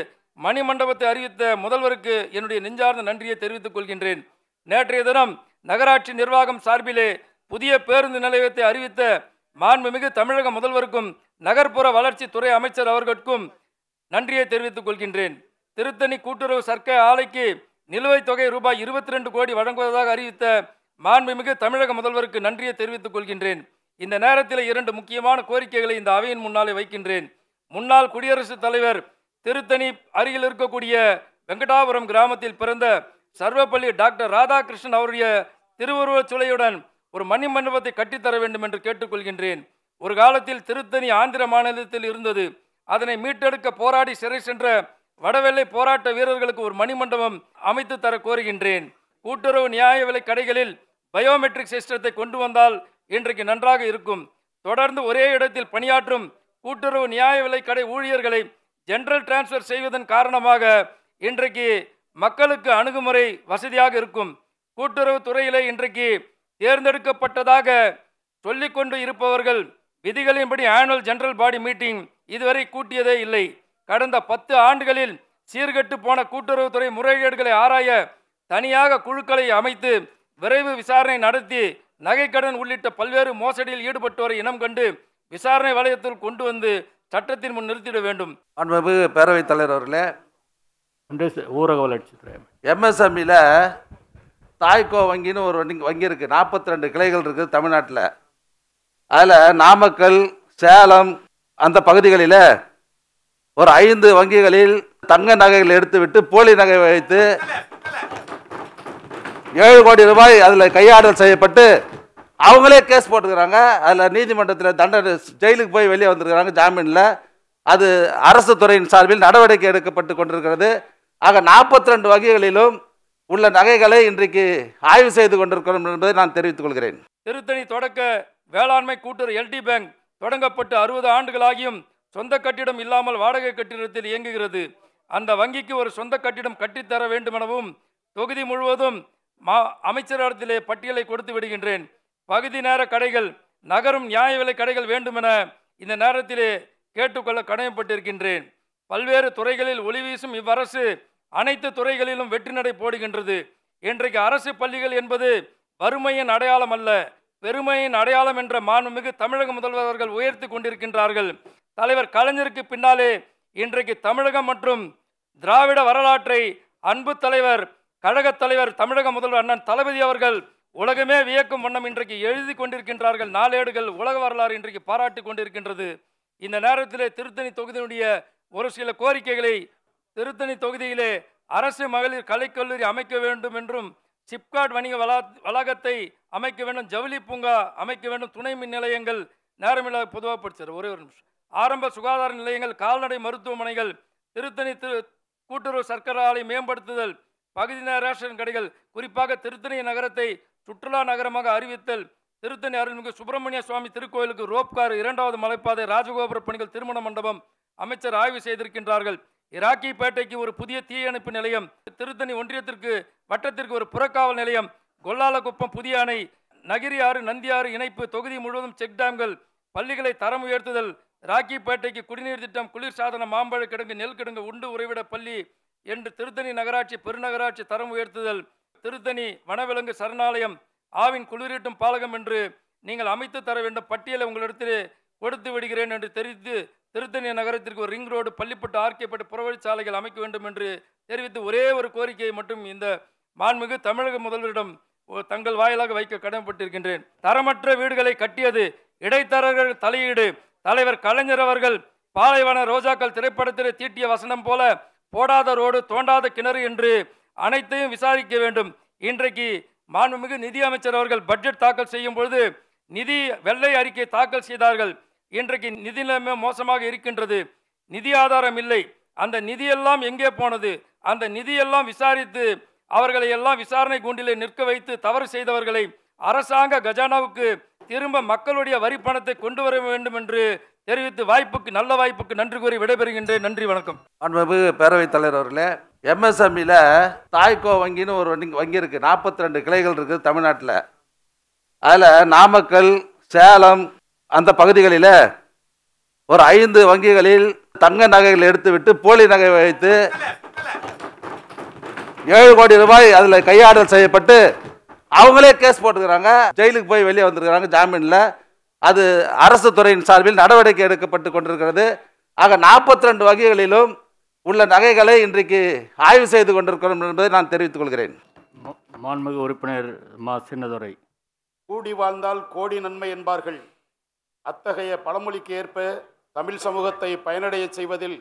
மணி மண்டபத்தை அறிவித்த முதல்வருக்கு என்னுடைய நெஞ்சார்ந்த நன்றியை தெரிவித்துக் கொள்கின்றேன் நேற்றைய தினம் நகராட்சி நிர்வாகம் சார்பிலே புதிய பேருந்து நிலையத்தை அறிவித்த மாண்புமிகு தமிழக முதல்வருக்கும் நகர்ப்புற வளர்ச்சித்துறை அமைச்சர் அவர்களுக்கும் நன்றியை தெரிவித்துக் கொள்கின்றேன் திருத்தணி கூட்டுறவு சர்க்கரை ஆலைக்கு நிலுவைத் தொகை ரூபாய் இருபத்தி ரெண்டு கோடி வழங்குவதாக அறிவித்த மாண்புமிகு தமிழக முதல்வருக்கு நன்றியை தெரிவித்துக் கொள்கின்றேன் இந்த நேரத்தில் இரண்டு முக்கியமான கோரிக்கைகளை இந்த அவையின் முன்னாலே வைக்கின்றேன் முன்னாள் குடியரசுத் தலைவர் திருத்தணி அருகில் இருக்கக்கூடிய வெங்கடாபுரம் கிராமத்தில் பிறந்த சர்வப்பள்ளி டாக்டர் ராதாகிருஷ்ணன் அவருடைய திருவுருவச் சுலையுடன் ஒரு மணி மண்டபத்தை கட்டித்தர வேண்டும் என்று கேட்டுக்கொள்கின்றேன் ஒரு காலத்தில் திருத்தணி ஆந்திர மாநிலத்தில் இருந்தது அதனை மீட்டெடுக்க போராடி சிறை சென்ற வடவெல்லை போராட்ட வீரர்களுக்கு ஒரு மணிமண்டபம் அமைத்து தர கோருகின்றேன் கூட்டுறவு நியாய விலை கடைகளில் பயோமெட்ரிக் சிஸ்டத்தை கொண்டு வந்தால் இன்றைக்கு நன்றாக இருக்கும் தொடர்ந்து ஒரே இடத்தில் பணியாற்றும் கூட்டுறவு நியாய விலை கடை ஊழியர்களை ஜென்ரல் டிரான்ஸ்ஃபர் செய்வதன் காரணமாக இன்றைக்கு மக்களுக்கு அணுகுமுறை வசதியாக இருக்கும் கூட்டுறவு துறையிலே இன்றைக்கு தேர்ந்தெடுக்கப்பட்டதாக சொல்லிக்கொண்டு இருப்பவர்கள் விதிகளின்படி ஆனுவல் ஜென்ரல் பாடி மீட்டிங் இதுவரை கூட்டியதே இல்லை கடந்த பத்து ஆண்டுகளில் சீர்கட்டு போன கூட்டுறவுத்துறை முறைகேடுகளை ஆராய தனியாக குழுக்களை அமைத்து விரைவு விசாரணை நடத்தி நகைக்கடன் உள்ளிட்ட பல்வேறு மோசடியில் ஈடுபட்டோரை இனம் கண்டு விசாரணை வளையத்தில் கொண்டு வந்து சட்டத்தின் முன் நிறுத்திட வேண்டும் அன்பு பேரவைத் தலைவர் அவர்களே ஊரக வளர்ச்சித்துறை எம்எஸ்எம்இல தாய்கோ வங்கின்னு ஒரு வங்கி இருக்குது நாற்பத்தி ரெண்டு கிளைகள் இருக்குது தமிழ்நாட்டில் அதில் நாமக்கல் சேலம் அந்த பகுதிகளில் ஒரு ஐந்து வங்கிகளில் தங்க நகைகள் எடுத்துவிட்டு போலி நகை வைத்து ஏழு கோடி ரூபாய் அதில் கையாடல் செய்யப்பட்டு அவங்களே கேஸ் போட்டுக்கிறாங்க அதில் நீதிமன்றத்தில் தண்டனை ஜெயிலுக்கு போய் வெளியே வந்திருக்கிறாங்க ஜாமீனில் அது அரசு துறையின் சார்பில் நடவடிக்கை எடுக்கப்பட்டு கொண்டிருக்கிறது ஆக நாற்பத்தி ரெண்டு வகைகளிலும் உள்ள நகைகளை இன்றைக்கு ஆய்வு செய்து கொண்டிருக்கிறோம் என்பதை நான் தெரிவித்துக் கொள்கிறேன் திருத்தணி தொடக்க வேளாண்மை கூட்டுறவு எல்டி பேங்க் தொடங்கப்பட்டு அறுபது ஆண்டுகளாகியும் சொந்த கட்டிடம் இல்லாமல் வாடகை கட்டிடத்தில் இயங்குகிறது அந்த வங்கிக்கு ஒரு சொந்த கட்டிடம் கட்டித்தர வேண்டுமெனவும் தொகுதி முழுவதும் மா அமைச்சரிடத்திலே பட்டியலை கொடுத்து விடுகின்றேன் பகுதி நேர கடைகள் நகரும் நியாய விலை கடைகள் வேண்டுமென இந்த நேரத்திலே கேட்டுக்கொள்ள கடமைப்பட்டிருக்கின்றேன் பல்வேறு துறைகளில் ஒளி வீசும் இவ்வரசு அனைத்து துறைகளிலும் வெற்றி நடை போடுகின்றது இன்றைக்கு அரசு பள்ளிகள் என்பது வறுமையின் அடையாளம் அல்ல பெருமையின் அடையாளம் என்ற மாண்புமிகு தமிழக முதல்வர் அவர்கள் உயர்த்தி கொண்டிருக்கின்றார்கள் தலைவர் கலைஞருக்கு பின்னாலே இன்றைக்கு தமிழகம் மற்றும் திராவிட வரலாற்றை அன்பு தலைவர் கழக தலைவர் தமிழக முதல்வர் அண்ணன் தளபதி அவர்கள் உலகமே வியக்கும் வண்ணம் இன்றைக்கு எழுதி கொண்டிருக்கின்றார்கள் நாளேடுகள் உலக வரலாறு இன்றைக்கு பாராட்டி கொண்டிருக்கின்றது இந்த நேரத்திலே திருத்தணி தொகுதியினுடைய ஒரு சில கோரிக்கைகளை திருத்தணி தொகுதியிலே அரசு மகளிர் கலைக்கல்லூரி அமைக்க வேண்டும் என்றும் சிப்காட் வணிக வளா வளாகத்தை அமைக்க வேண்டும் ஜவுளி பூங்கா அமைக்க வேண்டும் துணை மின் நிலையங்கள் நேரமில்லாத பொதுவாக ஒரே ஒரு நிமிஷம் ஆரம்ப சுகாதார நிலையங்கள் கால்நடை மருத்துவமனைகள் திருத்தணி திரு கூட்டுறவு சர்க்கரை ஆலை மேம்படுத்துதல் பகுதி நேர ரேஷன் கடைகள் குறிப்பாக திருத்தணி நகரத்தை சுற்றுலா நகரமாக அறிவித்தல் திருத்தணி அருள்மிகு சுப்பிரமணிய சுவாமி திருக்கோயிலுக்கு ரோப்கார் இரண்டாவது மலைப்பாதை ராஜகோபுர பணிகள் திருமண மண்டபம் அமைச்சர் ஆய்வு செய்திருக்கின்றார்கள் இராக்கிப்பேட்டைக்கு ஒரு புதிய தீயணைப்பு நிலையம் திருத்தணி ஒன்றியத்திற்கு வட்டத்திற்கு ஒரு புறக்காவல் நிலையம் கொல்லாலகுப்பம் புதிய அணை நகிரி ஆறு நந்தியாறு இணைப்பு தொகுதி முழுவதும் செக் டேம்கள் பள்ளிகளை தரம் உயர்த்துதல் ராக்கிப்பேட்டைக்கு குடிநீர் திட்டம் குளிர் சாதன மாம்பழ கிடங்கு நெல் கிடங்கு உண்டு உறைவிட பள்ளி என்று திருத்தணி நகராட்சி பெருநகராட்சி தரம் உயர்த்துதல் திருத்தணி வனவிலங்கு சரணாலயம் ஆவின் குளிரீட்டும் பாலகம் என்று நீங்கள் அமைத்து தர வேண்டும் பட்டியலை உங்களிடத்தில் கொடுத்து விடுகிறேன் என்று தெரிவித்து திருத்தணி நகரத்திற்கு ஒரு ரிங் ரோடு பள்ளிப்பட்டு ஆர்கேப்பட்டு புறவழிச்சாலைகள் அமைக்க வேண்டும் என்று தெரிவித்து ஒரே ஒரு கோரிக்கையை மட்டும் இந்த மாண்புமிகு தமிழக முதல்வரிடம் தங்கள் வாயிலாக வைக்க கடமைப்பட்டிருக்கின்றேன் தரமற்ற வீடுகளை கட்டியது இடைத்தரகர்கள் தலையீடு தலைவர் கலைஞர் அவர்கள் பாலைவன ரோஜாக்கள் திரைப்படத்தில் தீட்டிய வசனம் போல போடாத ரோடு தோண்டாத கிணறு என்று அனைத்தையும் விசாரிக்க வேண்டும் இன்றைக்கு மாண்புமிகு நிதியமைச்சர் அவர்கள் பட்ஜெட் தாக்கல் செய்யும் பொழுது நிதி வெள்ளை அறிக்கை தாக்கல் செய்தார்கள் இன்றைக்கு நிதி நிலைமை மோசமாக இருக்கின்றது நிதி ஆதாரம் இல்லை அந்த நிதியெல்லாம் எங்கே போனது அந்த நிதியெல்லாம் விசாரித்து அவர்களை எல்லாம் விசாரணை கூண்டிலே நிற்க வைத்து தவறு செய்தவர்களை அரசாங்க கஜானாவுக்கு திரும்ப மக்களுடைய வரி பணத்தை கொண்டு வர வேண்டும் என்று தெரிவித்து வாய்ப்புக்கு நல்ல வாய்ப்புக்கு நன்றி கூறி விடைபெறுகின்றேன் நன்றி வணக்கம் அன்பு பேரவைத் தலைவர் அவர்களே எம்எஸ்எம்இல தாய்கோ வங்கின்னு ஒரு வங்கி இருக்குது நாற்பத்தி ரெண்டு கிளைகள் இருக்குது தமிழ்நாட்டில் அதில் நாமக்கல் சேலம் அந்த பகுதிகளில் ஒரு ஐந்து வங்கிகளில் தங்க நகைகள் எடுத்துவிட்டு போலி நகை வைத்து ஏழு கோடி ரூபாய் அதில் கையாடல் செய்யப்பட்டு அவங்களே கேஸ் போட்டுக்கிறாங்க ஜெயிலுக்கு போய் வெளியே வந்திருக்கிறாங்க ஜாமீனில் அது அரசு துறையின் சார்பில் நடவடிக்கை எடுக்கப்பட்டு கொண்டிருக்கிறது ஆக நாற்பத்தி ரெண்டு வகைகளிலும் உள்ள நகைகளை இன்றைக்கு ஆய்வு செய்து கொண்டிருக்கிறோம் என்பதை நான் தெரிவித்துக் கொள்கிறேன் மாண்புமிகு உறுப்பினர் மா சின்னதுரை கூடி வாழ்ந்தால் கோடி நன்மை என்பார்கள் அத்தகைய பழமொழிக்கு ஏற்ப தமிழ் சமூகத்தை பயனடைய செய்வதில்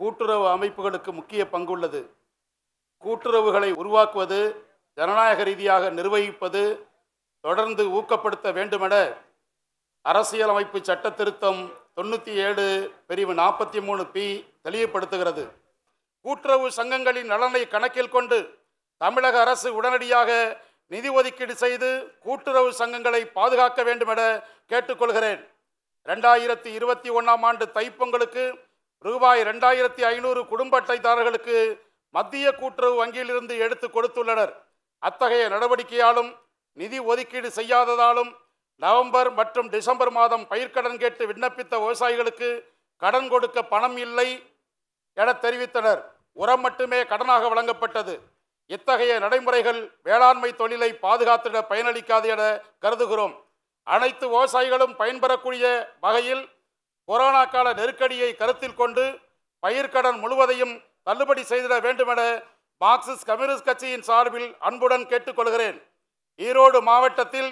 கூட்டுறவு அமைப்புகளுக்கு முக்கிய பங்குள்ளது கூட்டுறவுகளை உருவாக்குவது ஜனநாயக ரீதியாக நிர்வகிப்பது தொடர்ந்து ஊக்கப்படுத்த வேண்டுமென அரசியலமைப்பு சட்ட திருத்தம் தொண்ணூற்றி ஏழு பிரிவு நாற்பத்தி மூணு பி தெளிவுபடுத்துகிறது கூட்டுறவு சங்கங்களின் நலனை கணக்கில் கொண்டு தமிழக அரசு உடனடியாக நிதி ஒதுக்கீடு செய்து கூட்டுறவு சங்கங்களை பாதுகாக்க வேண்டுமென கேட்டுக்கொள்கிறேன் ரெண்டாயிரத்தி இருபத்தி ஒன்றாம் ஆண்டு தைப்பொங்கலுக்கு ரூபாய் ரெண்டாயிரத்தி ஐநூறு குடும்ப அட்டைதாரர்களுக்கு மத்திய கூட்டுறவு வங்கியிலிருந்து எடுத்து கொடுத்துள்ளனர் அத்தகைய நடவடிக்கையாலும் நிதி ஒதுக்கீடு செய்யாததாலும் நவம்பர் மற்றும் டிசம்பர் மாதம் பயிர்க்கடன் கேட்டு விண்ணப்பித்த விவசாயிகளுக்கு கடன் கொடுக்க பணம் இல்லை என தெரிவித்தனர் உரம் மட்டுமே கடனாக வழங்கப்பட்டது இத்தகைய நடைமுறைகள் வேளாண்மை தொழிலை பாதுகாத்திட பயனளிக்காது என கருதுகிறோம் அனைத்து விவசாயிகளும் பயன்பெறக்கூடிய வகையில் கொரோனா கால நெருக்கடியை கருத்தில் கொண்டு பயிர்க்கடன் முழுவதையும் தள்ளுபடி செய்திட வேண்டுமென மார்க்சிஸ்ட் கம்யூனிஸ்ட் கட்சியின் சார்பில் அன்புடன் கேட்டுக்கொள்கிறேன் ஈரோடு மாவட்டத்தில்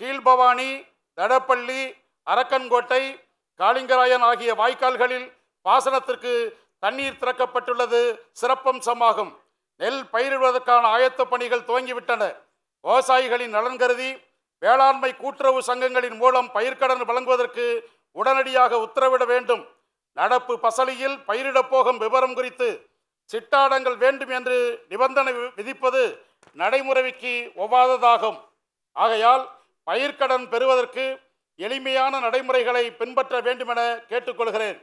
கீழ்பவானி தடப்பள்ளி அரக்கன்கோட்டை காளிங்கராயன் ஆகிய வாய்க்கால்களில் பாசனத்திற்கு தண்ணீர் திறக்கப்பட்டுள்ளது சிறப்பம்சமாகும் நெல் பயிரிடுவதற்கான ஆயத்த பணிகள் துவங்கிவிட்டன விவசாயிகளின் நலன் கருதி வேளாண்மை கூட்டுறவு சங்கங்களின் மூலம் பயிர்க்கடன் வழங்குவதற்கு உடனடியாக உத்தரவிட வேண்டும் நடப்பு பசலியில் பயிரிடப் போகும் விவரம் குறித்து சிட்டாடங்கள் வேண்டும் என்று நிபந்தனை விதிப்பது நடைமுறைக்கு ஒவ்வாததாகும் ஆகையால் பயிர்க்கடன் பெறுவதற்கு எளிமையான நடைமுறைகளை பின்பற்ற வேண்டுமென கேட்டுக்கொள்கிறேன்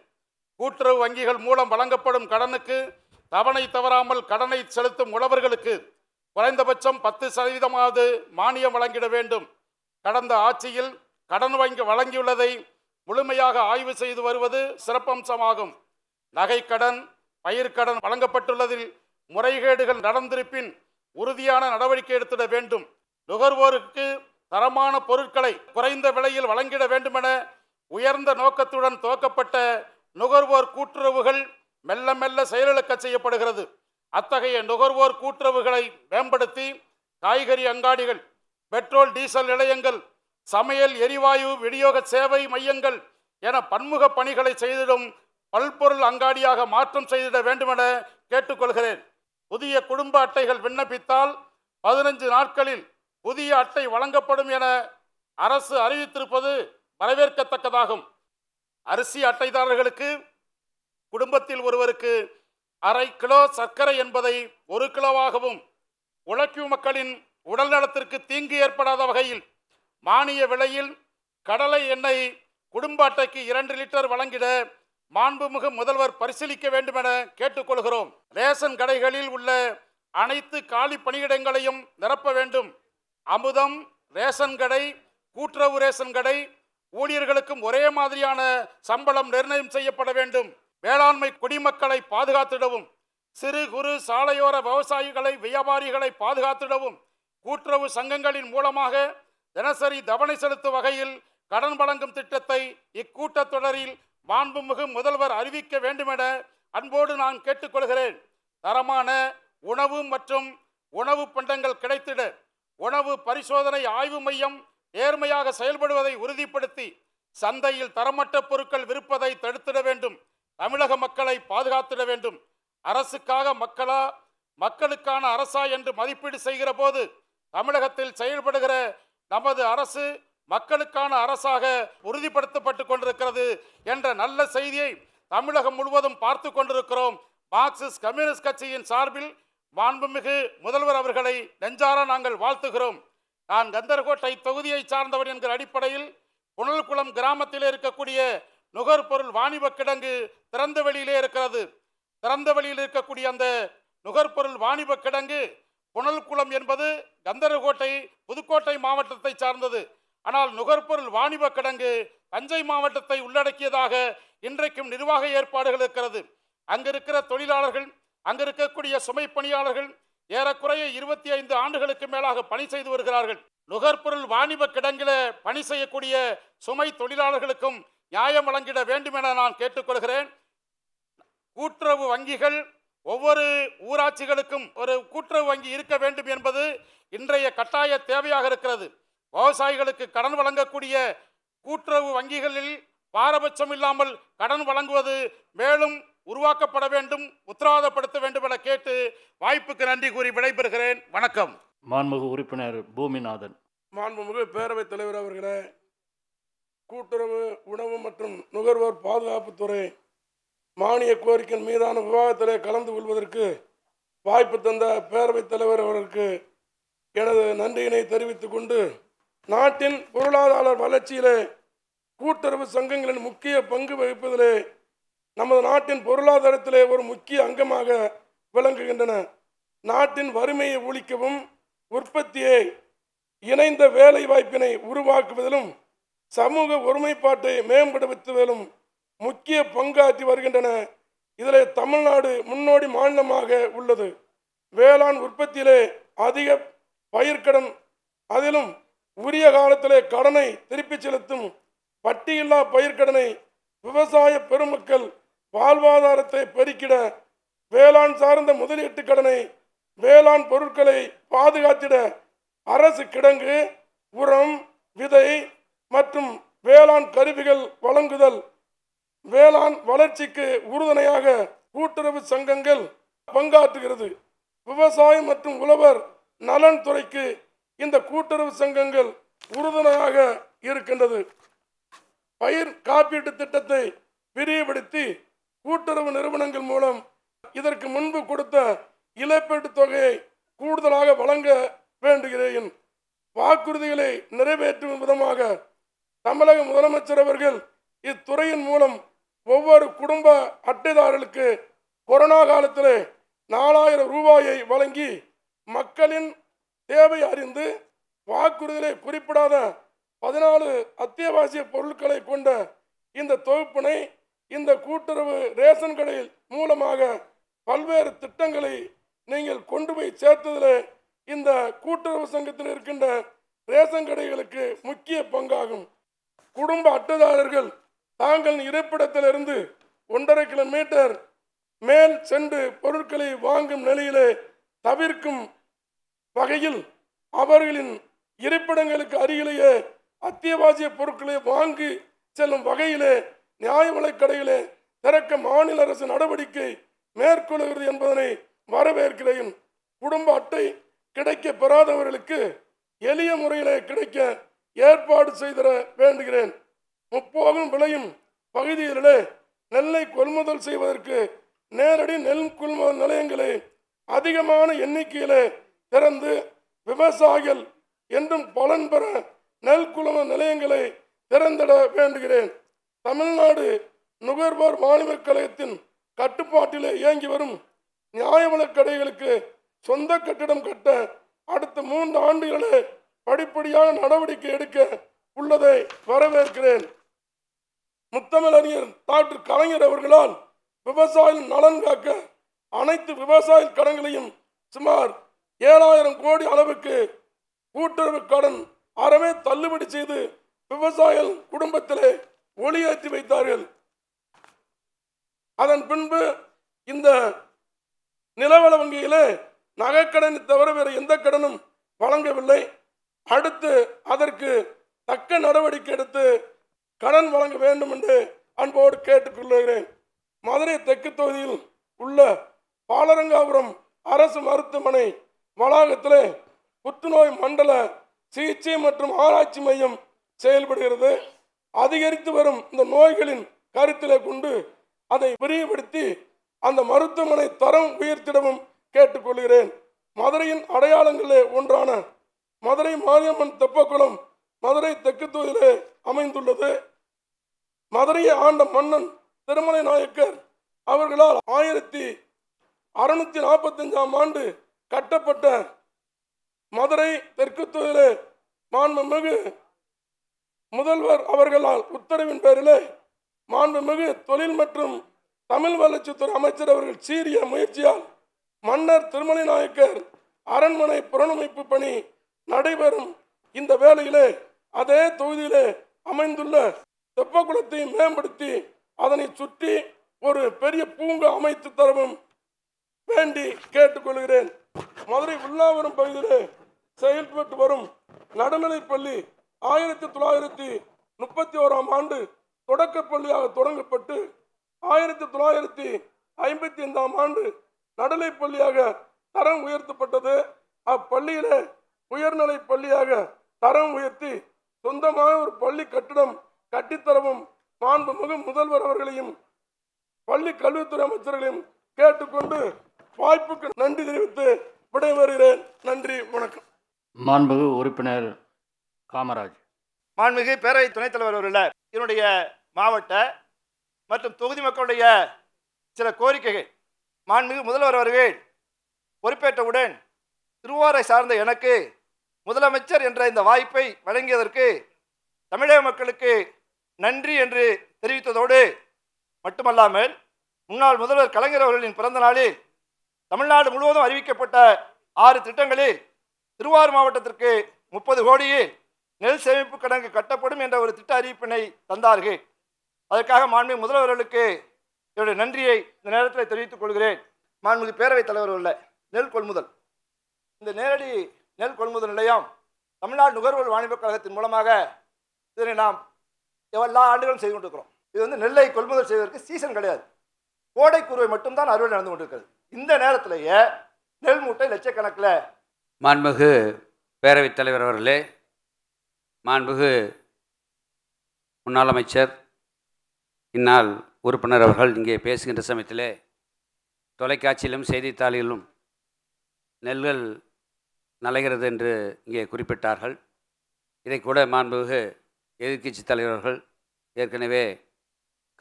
கூட்டுறவு வங்கிகள் மூலம் வழங்கப்படும் கடனுக்கு தவணை தவறாமல் கடனை செலுத்தும் உழவர்களுக்கு குறைந்தபட்சம் பத்து சதவீதமாவது மானியம் வழங்கிட வேண்டும் கடந்த ஆட்சியில் கடன் வங்கி வழங்கியுள்ளதை முழுமையாக ஆய்வு செய்து வருவது சிறப்பம்சமாகும் நகைக்கடன் பயிர்க்கடன் வழங்கப்பட்டுள்ளதில் முறைகேடுகள் நடந்திருப்பின் உறுதியான நடவடிக்கை எடுத்திட வேண்டும் நுகர்வோருக்கு தரமான பொருட்களை குறைந்த விலையில் வழங்கிட வேண்டுமென உயர்ந்த நோக்கத்துடன் துவக்கப்பட்ட நுகர்வோர் கூட்டுறவுகள் மெல்ல மெல்ல செயலிழக்க செய்யப்படுகிறது அத்தகைய நுகர்வோர் கூட்டுறவுகளை மேம்படுத்தி காய்கறி அங்காடிகள் பெட்ரோல் டீசல் நிலையங்கள் சமையல் எரிவாயு விநியோக சேவை மையங்கள் என பன்முக பணிகளை செய்திடும் பல்பொருள் அங்காடியாக மாற்றம் செய்திட வேண்டுமென கேட்டுக்கொள்கிறேன் புதிய குடும்ப அட்டைகள் விண்ணப்பித்தால் பதினஞ்சு நாட்களில் புதிய அட்டை வழங்கப்படும் என அரசு அறிவித்திருப்பது வரவேற்கத்தக்கதாகும் அரிசி அட்டைதாரர்களுக்கு குடும்பத்தில் ஒருவருக்கு அரை கிலோ சர்க்கரை என்பதை ஒரு கிலோவாகவும் உழைக்கும் மக்களின் உடல் நலத்திற்கு தீங்கு ஏற்படாத வகையில் மானிய விலையில் கடலை எண்ணெய் குடும்ப அட்டைக்கு இரண்டு லிட்டர் வழங்கிட மாண்புமிகு முதல்வர் பரிசீலிக்க வேண்டும் என கேட்டுக்கொள்கிறோம் ரேஷன் கடைகளில் உள்ள அனைத்து காலி பணியிடங்களையும் நிரப்ப வேண்டும் அமுதம் ரேஷன் கடை கூட்டுறவு ரேஷன் கடை ஊழியர்களுக்கும் ஒரே மாதிரியான சம்பளம் நிர்ணயம் செய்யப்பட வேண்டும் வேளாண்மை குடிமக்களை பாதுகாத்திடவும் சிறு குறு சாலையோர விவசாயிகளை வியாபாரிகளை பாதுகாத்திடவும் கூட்டுறவு சங்கங்களின் மூலமாக தினசரி தவணை செலுத்தும் வகையில் கடன் வழங்கும் திட்டத்தை இக்கூட்டத்தொடரில் மாண்புமிகு முதல்வர் அறிவிக்க வேண்டுமென அன்போடு நான் கேட்டுக்கொள்கிறேன் தரமான உணவு மற்றும் உணவு பண்டங்கள் கிடைத்திட உணவு பரிசோதனை ஆய்வு மையம் நேர்மையாக செயல்படுவதை உறுதிப்படுத்தி சந்தையில் தரமற்ற பொருட்கள் விற்பதை தடுத்திட வேண்டும் தமிழக மக்களை பாதுகாத்திட வேண்டும் அரசுக்காக மக்களா மக்களுக்கான அரசா என்று மதிப்பீடு செய்கிற போது தமிழகத்தில் செயல்படுகிற நமது அரசு மக்களுக்கான அரசாக உறுதிப்படுத்தப்பட்டு கொண்டிருக்கிறது என்ற நல்ல செய்தியை தமிழகம் முழுவதும் பார்த்து கொண்டிருக்கிறோம் மார்க்சிஸ்ட் கம்யூனிஸ்ட் கட்சியின் சார்பில் மாண்புமிகு முதல்வர் அவர்களை நெஞ்சார நாங்கள் வாழ்த்துகிறோம் நான் கந்தர்கோட்டை தொகுதியை சார்ந்தவர் என்கிற அடிப்படையில் புனல்குளம் கிராமத்தில் இருக்கக்கூடிய நுகர்பொருள் வாணிப கிடங்கு திறந்த வெளியிலே இருக்கிறது திறந்த வெளியில் இருக்கக்கூடிய அந்த நுகர்பொருள் வாணிப கிடங்கு புனல்குளம் என்பது கந்தர்கோட்டை புதுக்கோட்டை மாவட்டத்தை சார்ந்தது ஆனால் நுகர்பொருள் வாணிப கிடங்கு தஞ்சை மாவட்டத்தை உள்ளடக்கியதாக இன்றைக்கும் நிர்வாக ஏற்பாடுகள் இருக்கிறது அங்கிருக்கிற இருக்கிற தொழிலாளர்கள் அங்கிருக்கக்கூடிய சுமை பணியாளர்கள் ஏறக்குறைய இருபத்தி ஐந்து ஆண்டுகளுக்கு மேலாக பணி செய்து வருகிறார்கள் நுகர்பொருள் வாணிப கிடங்கில பணி செய்யக்கூடிய சுமை தொழிலாளர்களுக்கும் நியாயம் வழங்கிட வேண்டும் என நான் கேட்டுக்கொள்கிறேன் கூட்டுறவு வங்கிகள் ஒவ்வொரு ஊராட்சிகளுக்கும் ஒரு கூட்டுறவு வங்கி இருக்க வேண்டும் என்பது இன்றைய கட்டாய தேவையாக இருக்கிறது விவசாயிகளுக்கு கடன் வழங்கக்கூடிய கூட்டுறவு வங்கிகளில் பாரபட்சம் இல்லாமல் கடன் வழங்குவது மேலும் உருவாக்கப்பட வேண்டும் உத்தரவாதப்படுத்த வேண்டும் என கேட்டு வாய்ப்புக்கு நன்றி கூறி விடைபெறுகிறேன் வணக்கம் மாண்புமிகு உறுப்பினர் பூமிநாதன் மாண்புமிகு பேரவைத் தலைவர் அவர்களே கூட்டுறவு உணவு மற்றும் நுகர்வோர் பாதுகாப்புத்துறை மானிய கோரிக்கையின் மீதான விவாதத்திலே கலந்து கொள்வதற்கு வாய்ப்பு தந்த பேரவைத் தலைவர் அவர்களுக்கு எனது நன்றியினை தெரிவித்துக்கொண்டு நாட்டின் பொருளாதார வளர்ச்சியிலே கூட்டுறவு சங்கங்களின் முக்கிய பங்கு வகிப்பதிலே நமது நாட்டின் பொருளாதாரத்திலே ஒரு முக்கிய அங்கமாக விளங்குகின்றன நாட்டின் வறுமையை ஒழிக்கவும் உற்பத்தியை இணைந்த வேலை வாய்ப்பினை உருவாக்குவதிலும் சமூக ஒருமைப்பாட்டை மேம்படுத்துவதிலும் முக்கிய பங்காற்றி வருகின்றன இதில் தமிழ்நாடு முன்னோடி மாநிலமாக உள்ளது வேளாண் உற்பத்தியிலே அதிக பயிர்க்கடன் அதிலும் உரிய காலத்திலே கடனை திருப்பி செலுத்தும் பட்டியில்லா பயிர்க்கடனை விவசாய பெருமக்கள் வாழ்வாதாரத்தை பெருக்கிட வேளாண் சார்ந்த முதலீட்டு கடனை வேளாண் பொருட்களை பாதுகாத்திட அரசு கிடங்கு உரம் விதை மற்றும் வேளாண் கருவிகள் வழங்குதல் வேளாண் வளர்ச்சிக்கு உறுதுணையாக கூட்டுறவு சங்கங்கள் பங்காற்றுகிறது விவசாயம் மற்றும் உழவர் நலன் துறைக்கு இந்த கூட்டுறவு சங்கங்கள் உறுதுணையாக இருக்கின்றது பயிர் காப்பீட்டு திட்டத்தை விரிவுபடுத்தி கூட்டுறவு நிறுவனங்கள் மூலம் இதற்கு முன்பு கொடுத்த இழப்பீட்டு தொகையை கூடுதலாக வழங்க வேண்டுகிறேன் வாக்குறுதிகளை நிறைவேற்றும் விதமாக தமிழக முதலமைச்சர் அவர்கள் இத்துறையின் மூலம் ஒவ்வொரு குடும்ப அட்டைதாரர்களுக்கு கொரோனா காலத்தில் நாலாயிரம் ரூபாயை வழங்கி மக்களின் தேவை அறிந்து வாக்குறுதலை குறிப்பிடாத பதினாலு அத்தியாவசிய பொருட்களை கொண்ட இந்த தொகுப்பினை இந்த கூட்டுறவு ரேஷன் கடையில் மூலமாக பல்வேறு திட்டங்களை நீங்கள் கொண்டு போய் சேர்த்ததில் இந்த கூட்டுறவு சங்கத்தில் இருக்கின்ற ரேஷன் கடைகளுக்கு முக்கிய பங்காகும் குடும்ப அட்டைதாரர்கள் தாங்கள் இருப்பிடத்திலிருந்து ஒன்றரை கிலோமீட்டர் மேல் சென்று பொருட்களை வாங்கும் நிலையிலே தவிர்க்கும் வகையில் அவர்களின் இருப்பிடங்களுக்கு அருகிலேயே அத்தியாவசிய பொருட்களை வாங்கி செல்லும் வகையிலே நியாயமலை விலைக்கடைகளை திறக்க மாநில அரசு நடவடிக்கை மேற்கொள்கிறது என்பதனை வரவேற்கிறேன் குடும்ப அட்டை கிடைக்க பெறாதவர்களுக்கு எளிய முறையில் கிடைக்க ஏற்பாடு செய்திட வேண்டுகிறேன் முப்போகம் விளையும் பகுதிகளிலே நெல்லை கொள்முதல் செய்வதற்கு நேரடி நெல் கொள்முதல் நிலையங்களை அதிகமான எண்ணிக்கையிலே திறந்து விவசாயிகள் என்றும் பலன் பெற நெல் குளம நிலையங்களை திறந்திட வேண்டுகிறேன் தமிழ்நாடு நுகர்வோர் மாநில கழகத்தின் கட்டுப்பாட்டிலே இயங்கி வரும் நியாய கடைகளுக்கு சொந்த கட்டிடம் கட்ட அடுத்த மூன்று ஆண்டுகளே படிப்படியாக நடவடிக்கை எடுக்க உள்ளதை வரவேற்கிறேன் முத்தமிழறிஞர் டாக்டர் கலைஞர் அவர்களால் விவசாயிகள் நலன் காக்க அனைத்து விவசாய கடன்களையும் சுமார் ஏழாயிரம் கோடி அளவுக்கு கூட்டுறவு கடன் அறவே தள்ளுபடி செய்து விவசாய குடும்பத்திலே ஒளியேற்றி வைத்தார்கள் அதன் பின்பு இந்த நிலவள வங்கியிலே நகைக்கடனை தவிர வேறு எந்த கடனும் வழங்கவில்லை அடுத்து அதற்கு தக்க நடவடிக்கை எடுத்து கடன் வழங்க வேண்டும் என்று அன்போடு கேட்டுக்கொள்கிறேன் மதுரை தெற்கு தொகுதியில் உள்ள பாலரங்காபுரம் அரசு மருத்துவமனை வளாகத்தில் புற்றுநோய் மண்டல சிகிச்சை மற்றும் ஆராய்ச்சி மையம் செயல்படுகிறது அதிகரித்து வரும் இந்த நோய்களின் கருத்தில் கொண்டு அதை விரிவுபடுத்தி அந்த மருத்துவமனை தரம் உயர்த்திடவும் கேட்டுக்கொள்கிறேன் மதுரையின் அடையாளங்களே ஒன்றான மதுரை மாரியம்மன் தெப்பக்குளம் மதுரை தெற்கு தொகுதியிலே அமைந்துள்ளது மதுரையை ஆண்ட மன்னன் திருமலை நாயக்கர் அவர்களால் ஆயிரத்தி அறுநூத்தி நாற்பத்தஞ்சாம் ஆண்டு கட்டப்பட்ட மதுரை தெற்கு தொகுதியிலே மாண்புமிகு முதல்வர் அவர்களால் உத்தரவின் பேரிலே மாண்புமிகு தொழில் மற்றும் தமிழ் வளர்ச்சித்துறை அமைச்சர் அவர்கள் சீரிய முயற்சியால் மன்னர் திருமலை நாயக்கர் அரண்மனை புறநமைப்பு பணி நடைபெறும் இந்த வேளையிலே அதே தொகுதியிலே அமைந்துள்ள தெப்பகுளத்தை மேம்படுத்தி அதனை சுற்றி ஒரு பெரிய பூங்கா அமைத்து தரவும் வேண்டி கேட்டுக்கொள்கிறேன் மதுரை உள்ளாவரும் பகுதியிலே செயல்பட்டு வரும் நடுநிலைப்பள்ளி ஆயிரத்தி தொள்ளாயிரத்தி முப்பத்தி ஓராம் ஆண்டு தொடக்க பள்ளியாக தொடங்கப்பட்டு ஆயிரத்தி தொள்ளாயிரத்தி ஐம்பத்தி ஐந்தாம் ஆண்டு நடுநிலை பள்ளியாக தரம் உயர்த்தப்பட்டது அப்பள்ளியில் உயர்நிலை பள்ளியாக தரம் உயர்த்தி சொந்தமாக ஒரு பள்ளி கட்டிடம் கட்டித்தரவும் மாண்புமிகு முதல்வர் அவர்களையும் பள்ளி கல்வித்துறை அமைச்சர்களையும் கேட்டுக்கொண்டு வாய்ப்புக்கு நன்றி தெரிவித்து விடைபெறுகிறேன் நன்றி வணக்கம் மாண்புகு உறுப்பினர் காமராஜ் மாண்புமிகு பேரவை துணைத் தலைவர் அவர்கள் என்னுடைய மாவட்ட மற்றும் தொகுதி மக்களுடைய சில கோரிக்கைகள் மாண்புமிகு முதல்வர் அவர்கள் பொறுப்பேற்றவுடன் திருவாரை சார்ந்த எனக்கு முதலமைச்சர் என்ற இந்த வாய்ப்பை வழங்கியதற்கு தமிழக மக்களுக்கு நன்றி என்று தெரிவித்ததோடு மட்டுமல்லாமல் முன்னாள் முதல்வர் கலைஞர் அவர்களின் பிறந்த நாளில் தமிழ்நாடு முழுவதும் அறிவிக்கப்பட்ட ஆறு திட்டங்களில் திருவாரூர் மாவட்டத்திற்கு முப்பது கோடியில் நெல் சேமிப்பு கிடங்கு கட்டப்படும் என்ற ஒரு திட்ட அறிவிப்பினை தந்தார்கள் அதற்காக மாண்பு முதல்வர்களுக்கு என்னுடைய நன்றியை இந்த நேரத்தில் தெரிவித்துக் கொள்கிறேன் மாண்புமிகு பேரவைத் தலைவர்கள் உள்ள நெல் கொள்முதல் இந்த நேரடி நெல் கொள்முதல் நிலையம் தமிழ்நாடு நுகர்வோர் வாணிபக் கழகத்தின் மூலமாக இதனை நாம் எல்லா ஆண்டுகளும் செய்து கொண்டிருக்கிறோம் இது வந்து நெல்லை கொள்முதல் செய்வதற்கு சீசன் கிடையாது கோடை மட்டும்தான் அறுவடை நடந்து கொண்டிருக்கிறது இந்த நேரத்திலேயே நெல் மூட்டை லட்சக்கணக்கில் மாண்புகு பேரவைத் தலைவர் அவர்களே மாண்புகு முன்னாள் அமைச்சர் இந்நாள் உறுப்பினர் அவர்கள் இங்கே பேசுகின்ற சமயத்தில் தொலைக்காட்சியிலும் செய்தித்தாளிலும் நெல்கள் நலைகிறது என்று இங்கே குறிப்பிட்டார்கள் இதை கூட மாண்புகு எதிர்க்கட்சி தலைவர்கள் ஏற்கனவே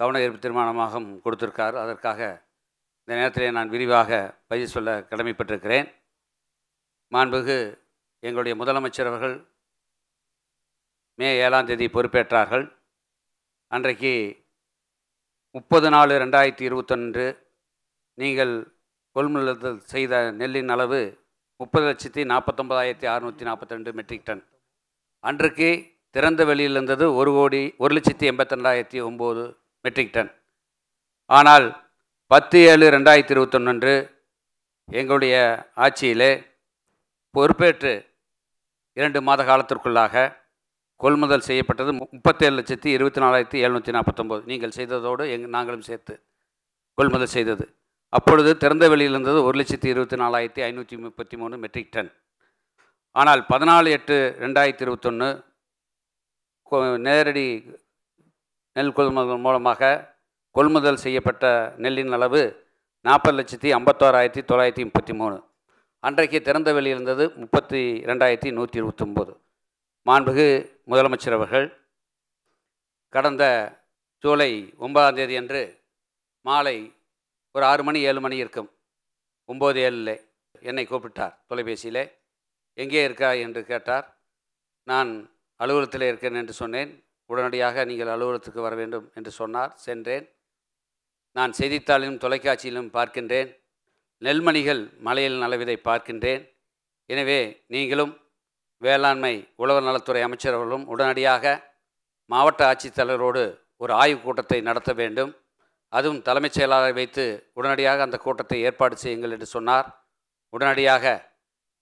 கவன ஈர்ப்பு தீர்மானமாகவும் கொடுத்திருக்கார் அதற்காக இந்த நேரத்தில் நான் விரிவாக பதிவு சொல்ல கடமைப்பட்டிருக்கிறேன் மாண்புகு எங்களுடைய முதலமைச்சர் அவர்கள் மே ஏழாம் தேதி பொறுப்பேற்றார்கள் அன்றைக்கு முப்பது நாலு ரெண்டாயிரத்தி இருபத்தொன்று நீங்கள் கொள்முதல் செய்த நெல்லின் அளவு முப்பது லட்சத்தி நாற்பத்தொம்பதாயிரத்தி அறுநூற்றி நாற்பத்தி ரெண்டு மெட்ரிக் டன் அன்றைக்கு திறந்த வெளியில் இருந்தது ஒரு கோடி ஒரு லட்சத்தி எண்பத்தி ரெண்டாயிரத்தி ஒம்பது மெட்ரிக் டன் ஆனால் பத்து ஏழு ரெண்டாயிரத்தி இருபத்தொன்னு அன்று எங்களுடைய ஆட்சியிலே பொறுப்பேற்று இரண்டு மாத காலத்திற்குள்ளாக கொள்முதல் செய்யப்பட்டது முப்பத்தேழு லட்சத்தி இருபத்தி நாலாயிரத்தி எழுநூற்றி நாற்பத்தொம்போது நீங்கள் செய்ததோடு எங் நாங்களும் சேர்த்து கொள்முதல் செய்தது அப்பொழுது திறந்த வெளியில் இருந்தது ஒரு லட்சத்தி இருபத்தி நாலாயிரத்தி ஐநூற்றி முப்பத்தி மூணு மெட்ரிக் டன் ஆனால் பதினாலு எட்டு ரெண்டாயிரத்தி இருபத்தொன்று நேரடி நெல் கொள்முதல் மூலமாக கொள்முதல் செய்யப்பட்ட நெல்லின் அளவு நாற்பது லட்சத்தி ஐம்பத்தோராயிரத்தி தொள்ளாயிரத்தி முப்பத்தி மூணு அன்றைக்கு திறந்த வெளியிருந்தது இருந்தது முப்பத்தி ரெண்டாயிரத்தி நூற்றி இருபத்தொம்போது மாண்புகு முதலமைச்சர் அவர்கள் கடந்த ஜூலை ஒன்பதாம் தேதி அன்று மாலை ஒரு ஆறு மணி ஏழு மணி இருக்கும் ஒம்பது ஏழில் என்னை கூப்பிட்டார் தொலைபேசியில் எங்கே இருக்கா என்று கேட்டார் நான் அலுவலகத்தில் இருக்கேன் என்று சொன்னேன் உடனடியாக நீங்கள் அலுவலகத்துக்கு வர வேண்டும் என்று சொன்னார் சென்றேன் நான் செய்தித்தாளிலும் தொலைக்காட்சியிலும் பார்க்கின்றேன் நெல்மணிகள் மலையில் நலவிதை பார்க்கின்றேன் எனவே நீங்களும் வேளாண்மை உழவர் நலத்துறை அமைச்சர்களும் உடனடியாக மாவட்ட ஆட்சித்தலைவரோடு ஒரு ஆய்வுக் கூட்டத்தை நடத்த வேண்டும் அதுவும் தலைமைச் செயலாளரை வைத்து உடனடியாக அந்த கூட்டத்தை ஏற்பாடு செய்யுங்கள் என்று சொன்னார் உடனடியாக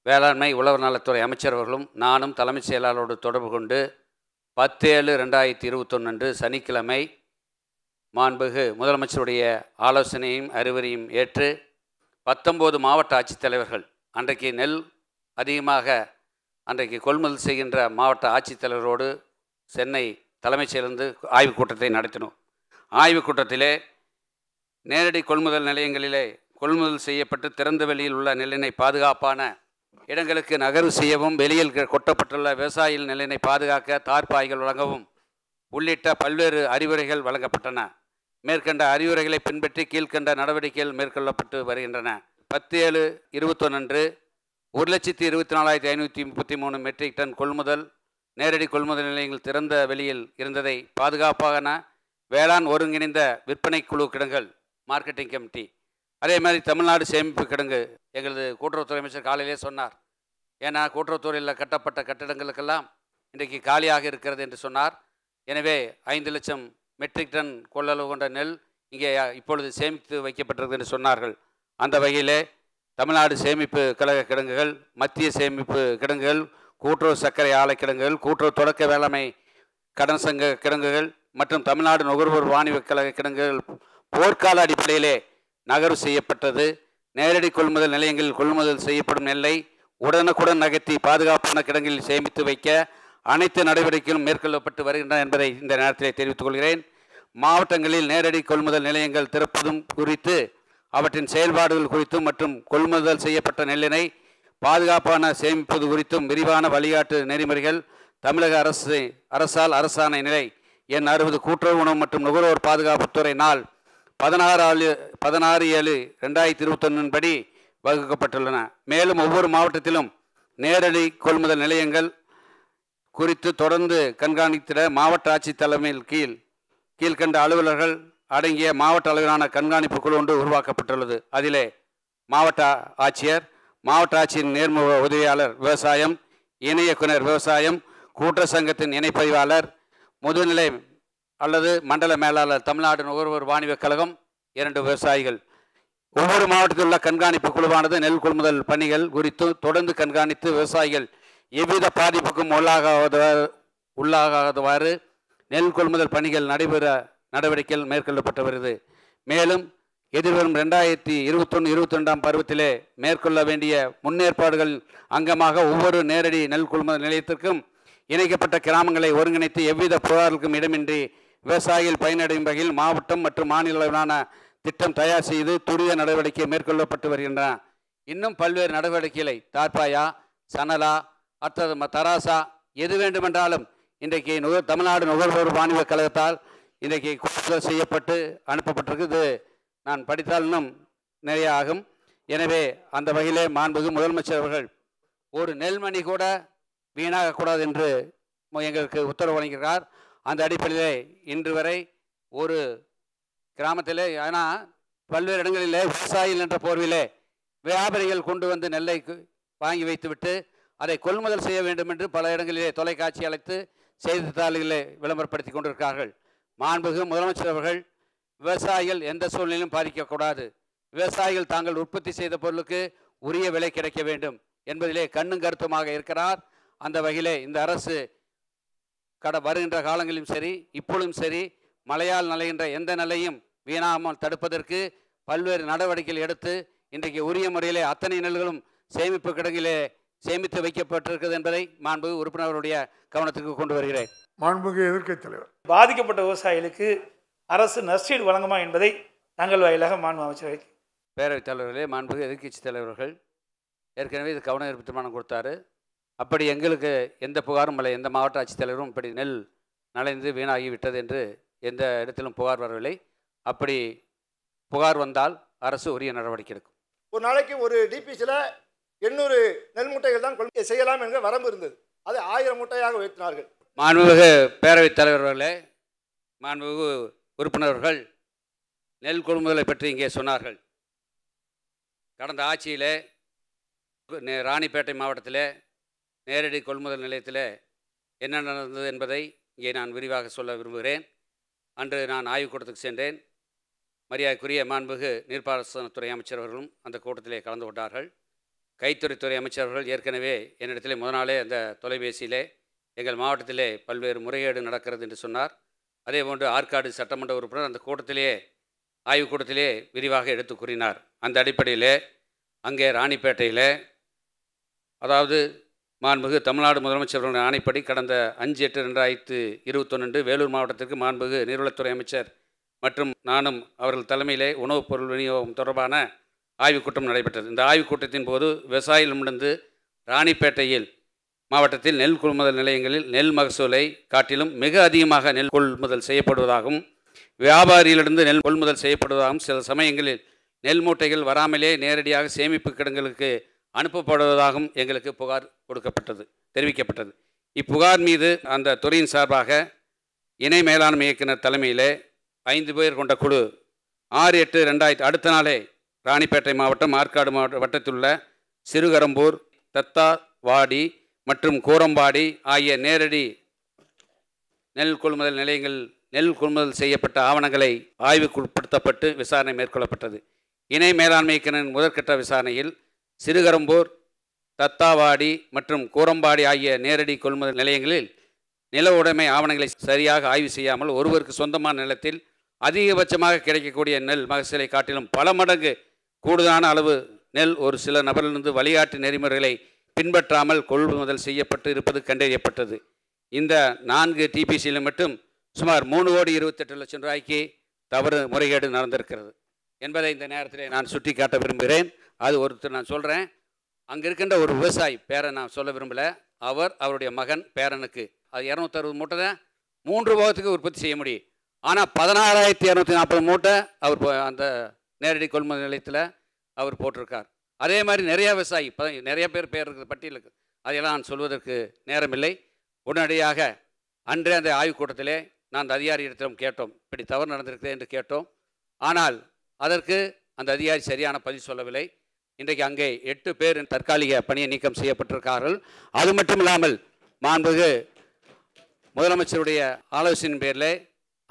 வேளாண்மை உழவர் நலத்துறை அமைச்சர்களும் நானும் தலைமைச் செயலாளரோடு தொடர்பு கொண்டு பத்தேழு ரெண்டாயிரத்தி இருபத்தொன்னு அன்று சனிக்கிழமை மாண்புகு முதலமைச்சருடைய ஆலோசனையும் அறிவுரையும் ஏற்று பத்தொம்போது மாவட்ட ஆட்சித்தலைவர்கள் அன்றைக்கு நெல் அதிகமாக அன்றைக்கு கொள்முதல் செய்கின்ற மாவட்ட ஆட்சித்தலைவரோடு சென்னை தலைமைச் சேர்ந்து ஆய்வுக் கூட்டத்தை நடத்தினோம் ஆய்வுக் கூட்டத்திலே நேரடி கொள்முதல் நிலையங்களிலே கொள்முதல் செய்யப்பட்டு திறந்த வெளியில் உள்ள நெல்லினை பாதுகாப்பான இடங்களுக்கு நகர்வு செய்யவும் வெளியில் கொட்டப்பட்டுள்ள விவசாயிகள் நிலையினை பாதுகாக்க தார்பாய்கள் வழங்கவும் உள்ளிட்ட பல்வேறு அறிவுரைகள் வழங்கப்பட்டன மேற்கண்ட அறிவுரைகளை பின்பற்றி கீழ்கண்ட நடவடிக்கைகள் மேற்கொள்ளப்பட்டு வருகின்றன பத்து ஏழு இருபத்தொன்று ஒரு லட்சத்தி இருபத்தி நாலாயிரத்தி ஐநூற்றி முப்பத்தி மூணு மெட்ரிக் டன் கொள்முதல் நேரடி கொள்முதல் நிலையங்கள் திறந்த வெளியில் இருந்ததை பாதுகாப்பான வேளாண் ஒருங்கிணைந்த விற்பனை குழு கிடங்கள் மார்க்கெட்டிங் கமிட்டி அதே மாதிரி தமிழ்நாடு சேமிப்பு கிடங்கு எங்களது கூட்டுறவுத்துறை அமைச்சர் காலையிலே சொன்னார் ஏன்னா கூட்டுறவுத்துறையில் கட்டப்பட்ட கட்டிடங்களுக்கெல்லாம் இன்றைக்கு காலியாக இருக்கிறது என்று சொன்னார் எனவே ஐந்து லட்சம் மெட்ரிக் டன் கொள்ளளவு கொண்ட நெல் இங்கே இப்பொழுது சேமித்து வைக்கப்பட்டிருக்கு என்று சொன்னார்கள் அந்த வகையிலே தமிழ்நாடு சேமிப்பு கழக கிடங்குகள் மத்திய சேமிப்பு கிடங்குகள் கூட்டுறவு சர்க்கரை ஆலை கிடங்குகள் கூட்டுறவு தொடக்க வேளாண்மை கடன் சங்க கிடங்குகள் மற்றும் தமிழ்நாடு நுகர்வோர் வாணிப கழக கிடங்குகள் போர்க்கால அடிப்படையிலே நகர்வு செய்யப்பட்டது நேரடி கொள்முதல் நிலையங்களில் கொள்முதல் செய்யப்படும் நெல்லை உடனுக்குடன் நகர்த்தி பாதுகாப்பான கிடங்கில் சேமித்து வைக்க அனைத்து நடவடிக்கைகளும் மேற்கொள்ளப்பட்டு வருகின்றன என்பதை இந்த நேரத்தில் தெரிவித்துக் கொள்கிறேன் மாவட்டங்களில் நேரடி கொள்முதல் நிலையங்கள் திறப்பதும் குறித்து அவற்றின் செயல்பாடுகள் குறித்தும் மற்றும் கொள்முதல் செய்யப்பட்ட நெல்லினை பாதுகாப்பான சேமிப்பது குறித்தும் விரிவான வழிகாட்டு நெறிமுறைகள் தமிழக அரசு அரசால் அரசாணை நிலை என் அறுபது கூட்டுறவு உணவு மற்றும் நுகர்வோர் பாதுகாப்புத்துறை நாள் பதினாறு ஆளு பதினாறு ஏழு ரெண்டாயிரத்தி இருபத்தொன்னின்படி வகுக்கப்பட்டுள்ளன மேலும் ஒவ்வொரு மாவட்டத்திலும் நேரடி கொள்முதல் நிலையங்கள் குறித்து தொடர்ந்து கண்காணித்திட மாவட்ட ஆட்சி தலைமையில் கீழ் கீழ்கண்ட அலுவலர்கள் அடங்கிய மாவட்ட அளவிலான கண்காணிப்பு குழு ஒன்று உருவாக்கப்பட்டுள்ளது அதிலே மாவட்ட ஆட்சியர் மாவட்ட ஆட்சியின் நேர்முக உதவியாளர் விவசாயம் இணை இயக்குனர் விவசாயம் கூட்டுற சங்கத்தின் இணைப்பதிவாளர் முதுநிலை அல்லது மண்டல மேலாளர் தமிழ்நாடு நுகர்வோர் வாணிபக் கழகம் இரண்டு விவசாயிகள் ஒவ்வொரு மாவட்டத்தில் உள்ள கண்காணிப்பு குழுவானது நெல் கொள்முதல் பணிகள் குறித்து தொடர்ந்து கண்காணித்து விவசாயிகள் எவ்வித பாதிப்புக்கும் உள்ளாகாதவாறு உள்ளாகாதவாறு நெல் கொள்முதல் பணிகள் நடைபெற நடவடிக்கைகள் மேற்கொள்ளப்பட்டு வருகிறது மேலும் எதிர்வரும் ரெண்டாயிரத்தி இருபத்தொன்று ரெண்டாம் பருவத்திலே மேற்கொள்ள வேண்டிய முன்னேற்பாடுகள் அங்கமாக ஒவ்வொரு நேரடி நெல் கொள்முதல் நிலையத்திற்கும் இணைக்கப்பட்ட கிராமங்களை ஒருங்கிணைத்து எவ்வித புகார்களுக்கும் இடமின்றி விவசாயிகள் பயனடையும் வகையில் மாவட்டம் மற்றும் மாநில அளவிலான திட்டம் தயார் செய்து துரித நடவடிக்கை மேற்கொள்ளப்பட்டு வருகின்றன இன்னும் பல்வேறு நடவடிக்கைகளை தார்பாயா சனலா அடுத்தது தராசா எது வேண்டுமென்றாலும் இன்றைக்கு நுகர் தமிழ்நாடு நுகர்வோர் மாணவ கழகத்தால் இன்றைக்கு கொள்கை செய்யப்பட்டு அனுப்பப்பட்டிருக்குது நான் படித்தால் இன்னும் நிறைய ஆகும் எனவே அந்த வகையிலே மாண்புகு முதலமைச்சர் அவர்கள் ஒரு நெல்மணி கூட வீணாகக்கூடாது என்று எங்களுக்கு உத்தரவு வழங்கியிருக்கிறார் அந்த அடிப்படையிலே இன்று வரை ஒரு கிராமத்திலே ஏன்னா பல்வேறு இடங்களிலே விவசாயிகள் என்ற போர்விலே வியாபாரிகள் கொண்டு வந்து நெல்லை வாங்கி வைத்துவிட்டு அதை கொள்முதல் செய்ய வேண்டும் என்று பல இடங்களிலே தொலைக்காட்சி அழைத்து செய்தித்தாள்களை விளம்பரப்படுத்தி கொண்டிருக்கிறார்கள் மாண்புகு முதலமைச்சர் அவர்கள் விவசாயிகள் எந்த சூழ்நிலையும் பாதிக்கக்கூடாது விவசாயிகள் தாங்கள் உற்பத்தி செய்த பொருளுக்கு உரிய விலை கிடைக்க வேண்டும் என்பதிலே கண்ணும் கருத்துமாக இருக்கிறார் அந்த வகையிலே இந்த அரசு கட வருகின்ற காலங்களிலும் சரி இப்பொழுதும் சரி மழையால் நலைகின்ற எந்த நிலையும் வீணாமல் தடுப்பதற்கு பல்வேறு நடவடிக்கைகள் எடுத்து இன்றைக்கு உரிய முறையிலே அத்தனை நெல்களும் சேமிப்பு கிடங்கிலே சேமித்து வைக்கப்பட்டிருக்கிறது என்பதை மாண்பு உறுப்பினர்களுடைய கவனத்துக்கு கொண்டு வருகிறேன் மாண்புமிகு எதிர்க்கட்சி தலைவர் பாதிக்கப்பட்ட விவசாயிகளுக்கு அரசு நஷ்டீடு வழங்குமா என்பதை தங்கள் வாயிலாக மாண்பு அமைச்சர் பேரவைத் தலைவர்களே மாண்புமிகு எதிர்க்கட்சி தலைவர்கள் ஏற்கனவே இது கவன ஈர்ப்பு தீர்மானம் கொடுத்தாரு அப்படி எங்களுக்கு எந்த புகாரும் இல்லை எந்த மாவட்ட ஆட்சித்தலைவரும் இப்படி நெல் நலைந்து வீணாகி விட்டது என்று எந்த இடத்திலும் புகார் வரவில்லை அப்படி புகார் வந்தால் அரசு உரிய நடவடிக்கை எடுக்கும் ஒரு நாளைக்கு ஒரு டிபிசியில் எண்ணூறு நெல் மூட்டைகள் தான் கொள்கை செய்யலாம் என்ற வரம்பு இருந்தது அது ஆயிரம் மூட்டையாக உயர்த்தினார்கள் மாண்புமிகு பேரவைத் தலைவர்களே மாண்புமிகு உறுப்பினர்கள் நெல் கொள்முதலை பற்றி இங்கே சொன்னார்கள் கடந்த ஆட்சியில் ராணிப்பேட்டை மாவட்டத்தில் நேரடி கொள்முதல் நிலையத்தில் என்ன நடந்தது என்பதை இங்கே நான் விரிவாக சொல்ல விரும்புகிறேன் அன்று நான் ஆய்வுக்கூட்டத்துக்கு சென்றேன் மரியாதைக்குரிய மாண்புகு நீர்ப்பாசனத்துறை அமைச்சர் அவர்களும் அந்த கூட்டத்திலே கலந்து கொண்டார்கள் கைத்தொழில்துறை அமைச்சர்கள் ஏற்கனவே என்னிடத்தில் முத நாளே அந்த தொலைபேசியிலே எங்கள் மாவட்டத்திலே பல்வேறு முறைகேடு நடக்கிறது என்று சொன்னார் அதே போன்று ஆற்காடு சட்டமன்ற உறுப்பினர் அந்த கூட்டத்திலேயே ஆய்வுக் கூட்டத்திலே விரிவாக எடுத்து கூறினார் அந்த அடிப்படையில் அங்கே ராணிப்பேட்டையில் அதாவது மாண்புகு தமிழ்நாடு முதலமைச்சர்களுடைய ஆணைப்படி கடந்த அஞ்சு எட்டு ரெண்டாயிரத்து இருபத்தொன்னு வேலூர் மாவட்டத்திற்கு மாண்புகு நீர்வளத்துறை அமைச்சர் மற்றும் நானும் அவர்கள் தலைமையிலே உணவுப் பொருள் விநியோகம் தொடர்பான ஆய்வுக் கூட்டம் நடைபெற்றது இந்த ஆய்வுக் கூட்டத்தின் போது முடிந்து ராணிப்பேட்டையில் மாவட்டத்தில் நெல் கொள்முதல் நிலையங்களில் நெல் மகசூலை காட்டிலும் மிக அதிகமாக நெல் கொள்முதல் செய்யப்படுவதாகவும் வியாபாரியிலிருந்து நெல் கொள்முதல் செய்யப்படுவதாகவும் சில சமயங்களில் நெல் மூட்டைகள் வராமலே நேரடியாக சேமிப்பு கிடங்களுக்கு அனுப்பப்படுவதாகவும் எங்களுக்கு புகார் கொடுக்கப்பட்டது தெரிவிக்கப்பட்டது இப்புகார் மீது அந்த துறையின் சார்பாக இணை மேலாண்மை இயக்குனர் தலைமையிலே ஐந்து பேர் கொண்ட குழு ஆறு எட்டு ரெண்டாயிரத்து அடுத்த நாளே ராணிப்பேட்டை மாவட்டம் ஆற்காடு மாவட்ட வட்டத்திலுள்ள சிறுகரம்பூர் தத்தாவாடி மற்றும் கூரம்பாடி ஆகிய நேரடி நெல் கொள்முதல் நிலையங்கள் நெல் கொள்முதல் செய்யப்பட்ட ஆவணங்களை ஆய்வுக்குட்படுத்தப்பட்டு விசாரணை மேற்கொள்ளப்பட்டது இணை மேலாண்மைக்கிணன் முதற்கட்ட விசாரணையில் சிறுகரம்பூர் தத்தாவாடி மற்றும் கூரம்பாடி ஆகிய நேரடி கொள்முதல் நிலையங்களில் நில உடைமை ஆவணங்களை சரியாக ஆய்வு செய்யாமல் ஒருவருக்கு சொந்தமான நிலத்தில் அதிகபட்சமாக கிடைக்கக்கூடிய நெல் மகசூலை காட்டிலும் பல மடங்கு கூடுதலான அளவு நெல் ஒரு சில நபரிலிருந்து வழிகாட்டு நெறிமுறைகளை பின்பற்றாமல் கொள்முதல் செய்யப்பட்டு இருப்பது கண்டறியப்பட்டது இந்த நான்கு டிபிசியில் மட்டும் சுமார் மூணு கோடி இருபத்தெட்டு லட்சம் ரூபாய்க்கு தவறு முறைகேடு நடந்திருக்கிறது என்பதை இந்த நேரத்தில் நான் சுட்டி காட்ட விரும்புகிறேன் அது ஒருத்தர் நான் சொல்கிறேன் அங்கே இருக்கின்ற ஒரு விவசாயி பேரை நான் சொல்ல விரும்பலை அவர் அவருடைய மகன் பேரனுக்கு அது இரநூத்தறுபது மூட்டை தான் மூன்று போகத்துக்கு உற்பத்தி செய்ய முடியும் ஆனால் பதினாறாயிரத்தி இரநூத்தி நாற்பது மூட்டை அவர் அந்த நேரடி கொள்முதல் நிலையத்தில் அவர் போட்டிருக்கார் அதே மாதிரி நிறையா விவசாயி நிறைய பேர் பேர் இருக்கிற பட்டியலுக்கு அதையெல்லாம் நான் சொல்வதற்கு நேரமில்லை உடனடியாக அன்றே அந்த ஆய்வுக் கூட்டத்திலே நான் அந்த அதிகாரியிடத்திடம் கேட்டோம் இப்படி தவறு நடந்திருக்கிறேன் என்று கேட்டோம் ஆனால் அதற்கு அந்த அதிகாரி சரியான பதில் சொல்லவில்லை இன்றைக்கு அங்கே எட்டு பேர் தற்காலிக பணியை நீக்கம் செய்யப்பட்டிருக்கார்கள் அது மட்டும் இல்லாமல் மாண்பு முதலமைச்சருடைய ஆலோசனையின் பேரில்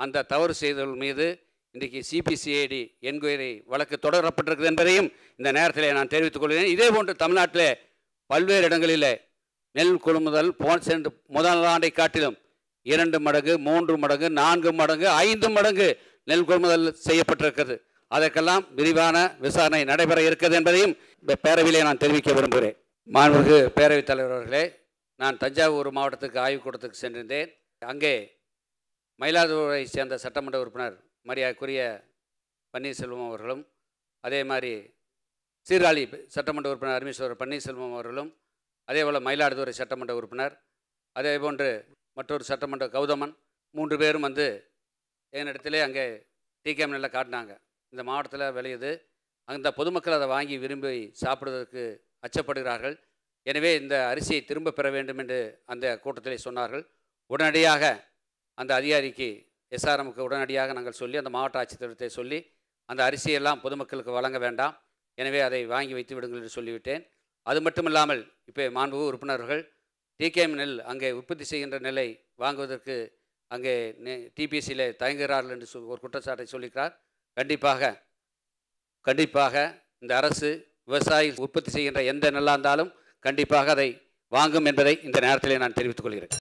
அந்த தவறு செய்தவர்கள் மீது இன்றைக்கு சிபிசிஐடி என்கொயரி வழக்கு தொடரப்பட்டிருக்கிறது என்பதையும் இந்த நேரத்தில் நான் தெரிவித்துக் கொள்கிறேன் இதே போன்று தமிழ்நாட்டில் பல்வேறு இடங்களில் நெல் கொள்முதல் போன சென்று முதல் ஆண்டை காட்டிலும் இரண்டு மடங்கு மூன்று மடங்கு நான்கு மடங்கு ஐந்து மடங்கு நெல் கொள்முதல் செய்யப்பட்டிருக்கிறது அதற்கெல்லாம் விரிவான விசாரணை நடைபெற இருக்கிறது என்பதையும் இந்த பேரவையிலே நான் தெரிவிக்க விரும்புகிறேன் மாண்புமிகு பேரவைத் தலைவர் அவர்களே நான் தஞ்சாவூர் மாவட்டத்துக்கு ஆய்வுக்கூடத்துக்கு சென்றிருந்தேன் அங்கே மயிலாடுதுறையை சேர்ந்த சட்டமன்ற உறுப்பினர் மரியாதைக்குரிய பன்னீர்செல்வம் அவர்களும் அதே மாதிரி சீர்காழி சட்டமன்ற உறுப்பினர் அருமீஸ்வரர் பன்னீர்செல்வம் அவர்களும் அதே போல் மயிலாடுதுறை சட்டமன்ற உறுப்பினர் அதே போன்று மற்றொரு சட்டமன்ற கௌதமன் மூன்று பேரும் வந்து என்னிடத்திலே அங்கே கேம் நல்லா காட்டினாங்க இந்த மாவட்டத்தில் விளையுது அந்த பொதுமக்கள் அதை வாங்கி விரும்பி சாப்பிடுவதற்கு அச்சப்படுகிறார்கள் எனவே இந்த அரிசியை திரும்ப பெற வேண்டும் என்று அந்த கூட்டத்தில் சொன்னார்கள் உடனடியாக அந்த அதிகாரிக்கு எஸ்ஆர்எம்க்கு உடனடியாக நாங்கள் சொல்லி அந்த மாவட்ட ஆட்சித்தலைவரத்தை சொல்லி அந்த அரிசியெல்லாம் பொதுமக்களுக்கு வழங்க வேண்டாம் எனவே அதை வாங்கி வைத்து விடுங்கள் என்று சொல்லிவிட்டேன் அது மட்டும் இல்லாமல் இப்போ மாண்பு உறுப்பினர்கள் டிகேஎம் நெல் அங்கே உற்பத்தி செய்கின்ற நெல்லை வாங்குவதற்கு அங்கே டிபிசியில் தயங்குகிறார்கள் என்று ஒரு குற்றச்சாட்டை சொல்லிக்கிறார் கண்டிப்பாக கண்டிப்பாக இந்த அரசு விவசாயி உற்பத்தி செய்கின்ற எந்த நெல்லாக இருந்தாலும் கண்டிப்பாக அதை வாங்கும் என்பதை இந்த நேரத்தில் நான் தெரிவித்துக் கொள்கிறேன்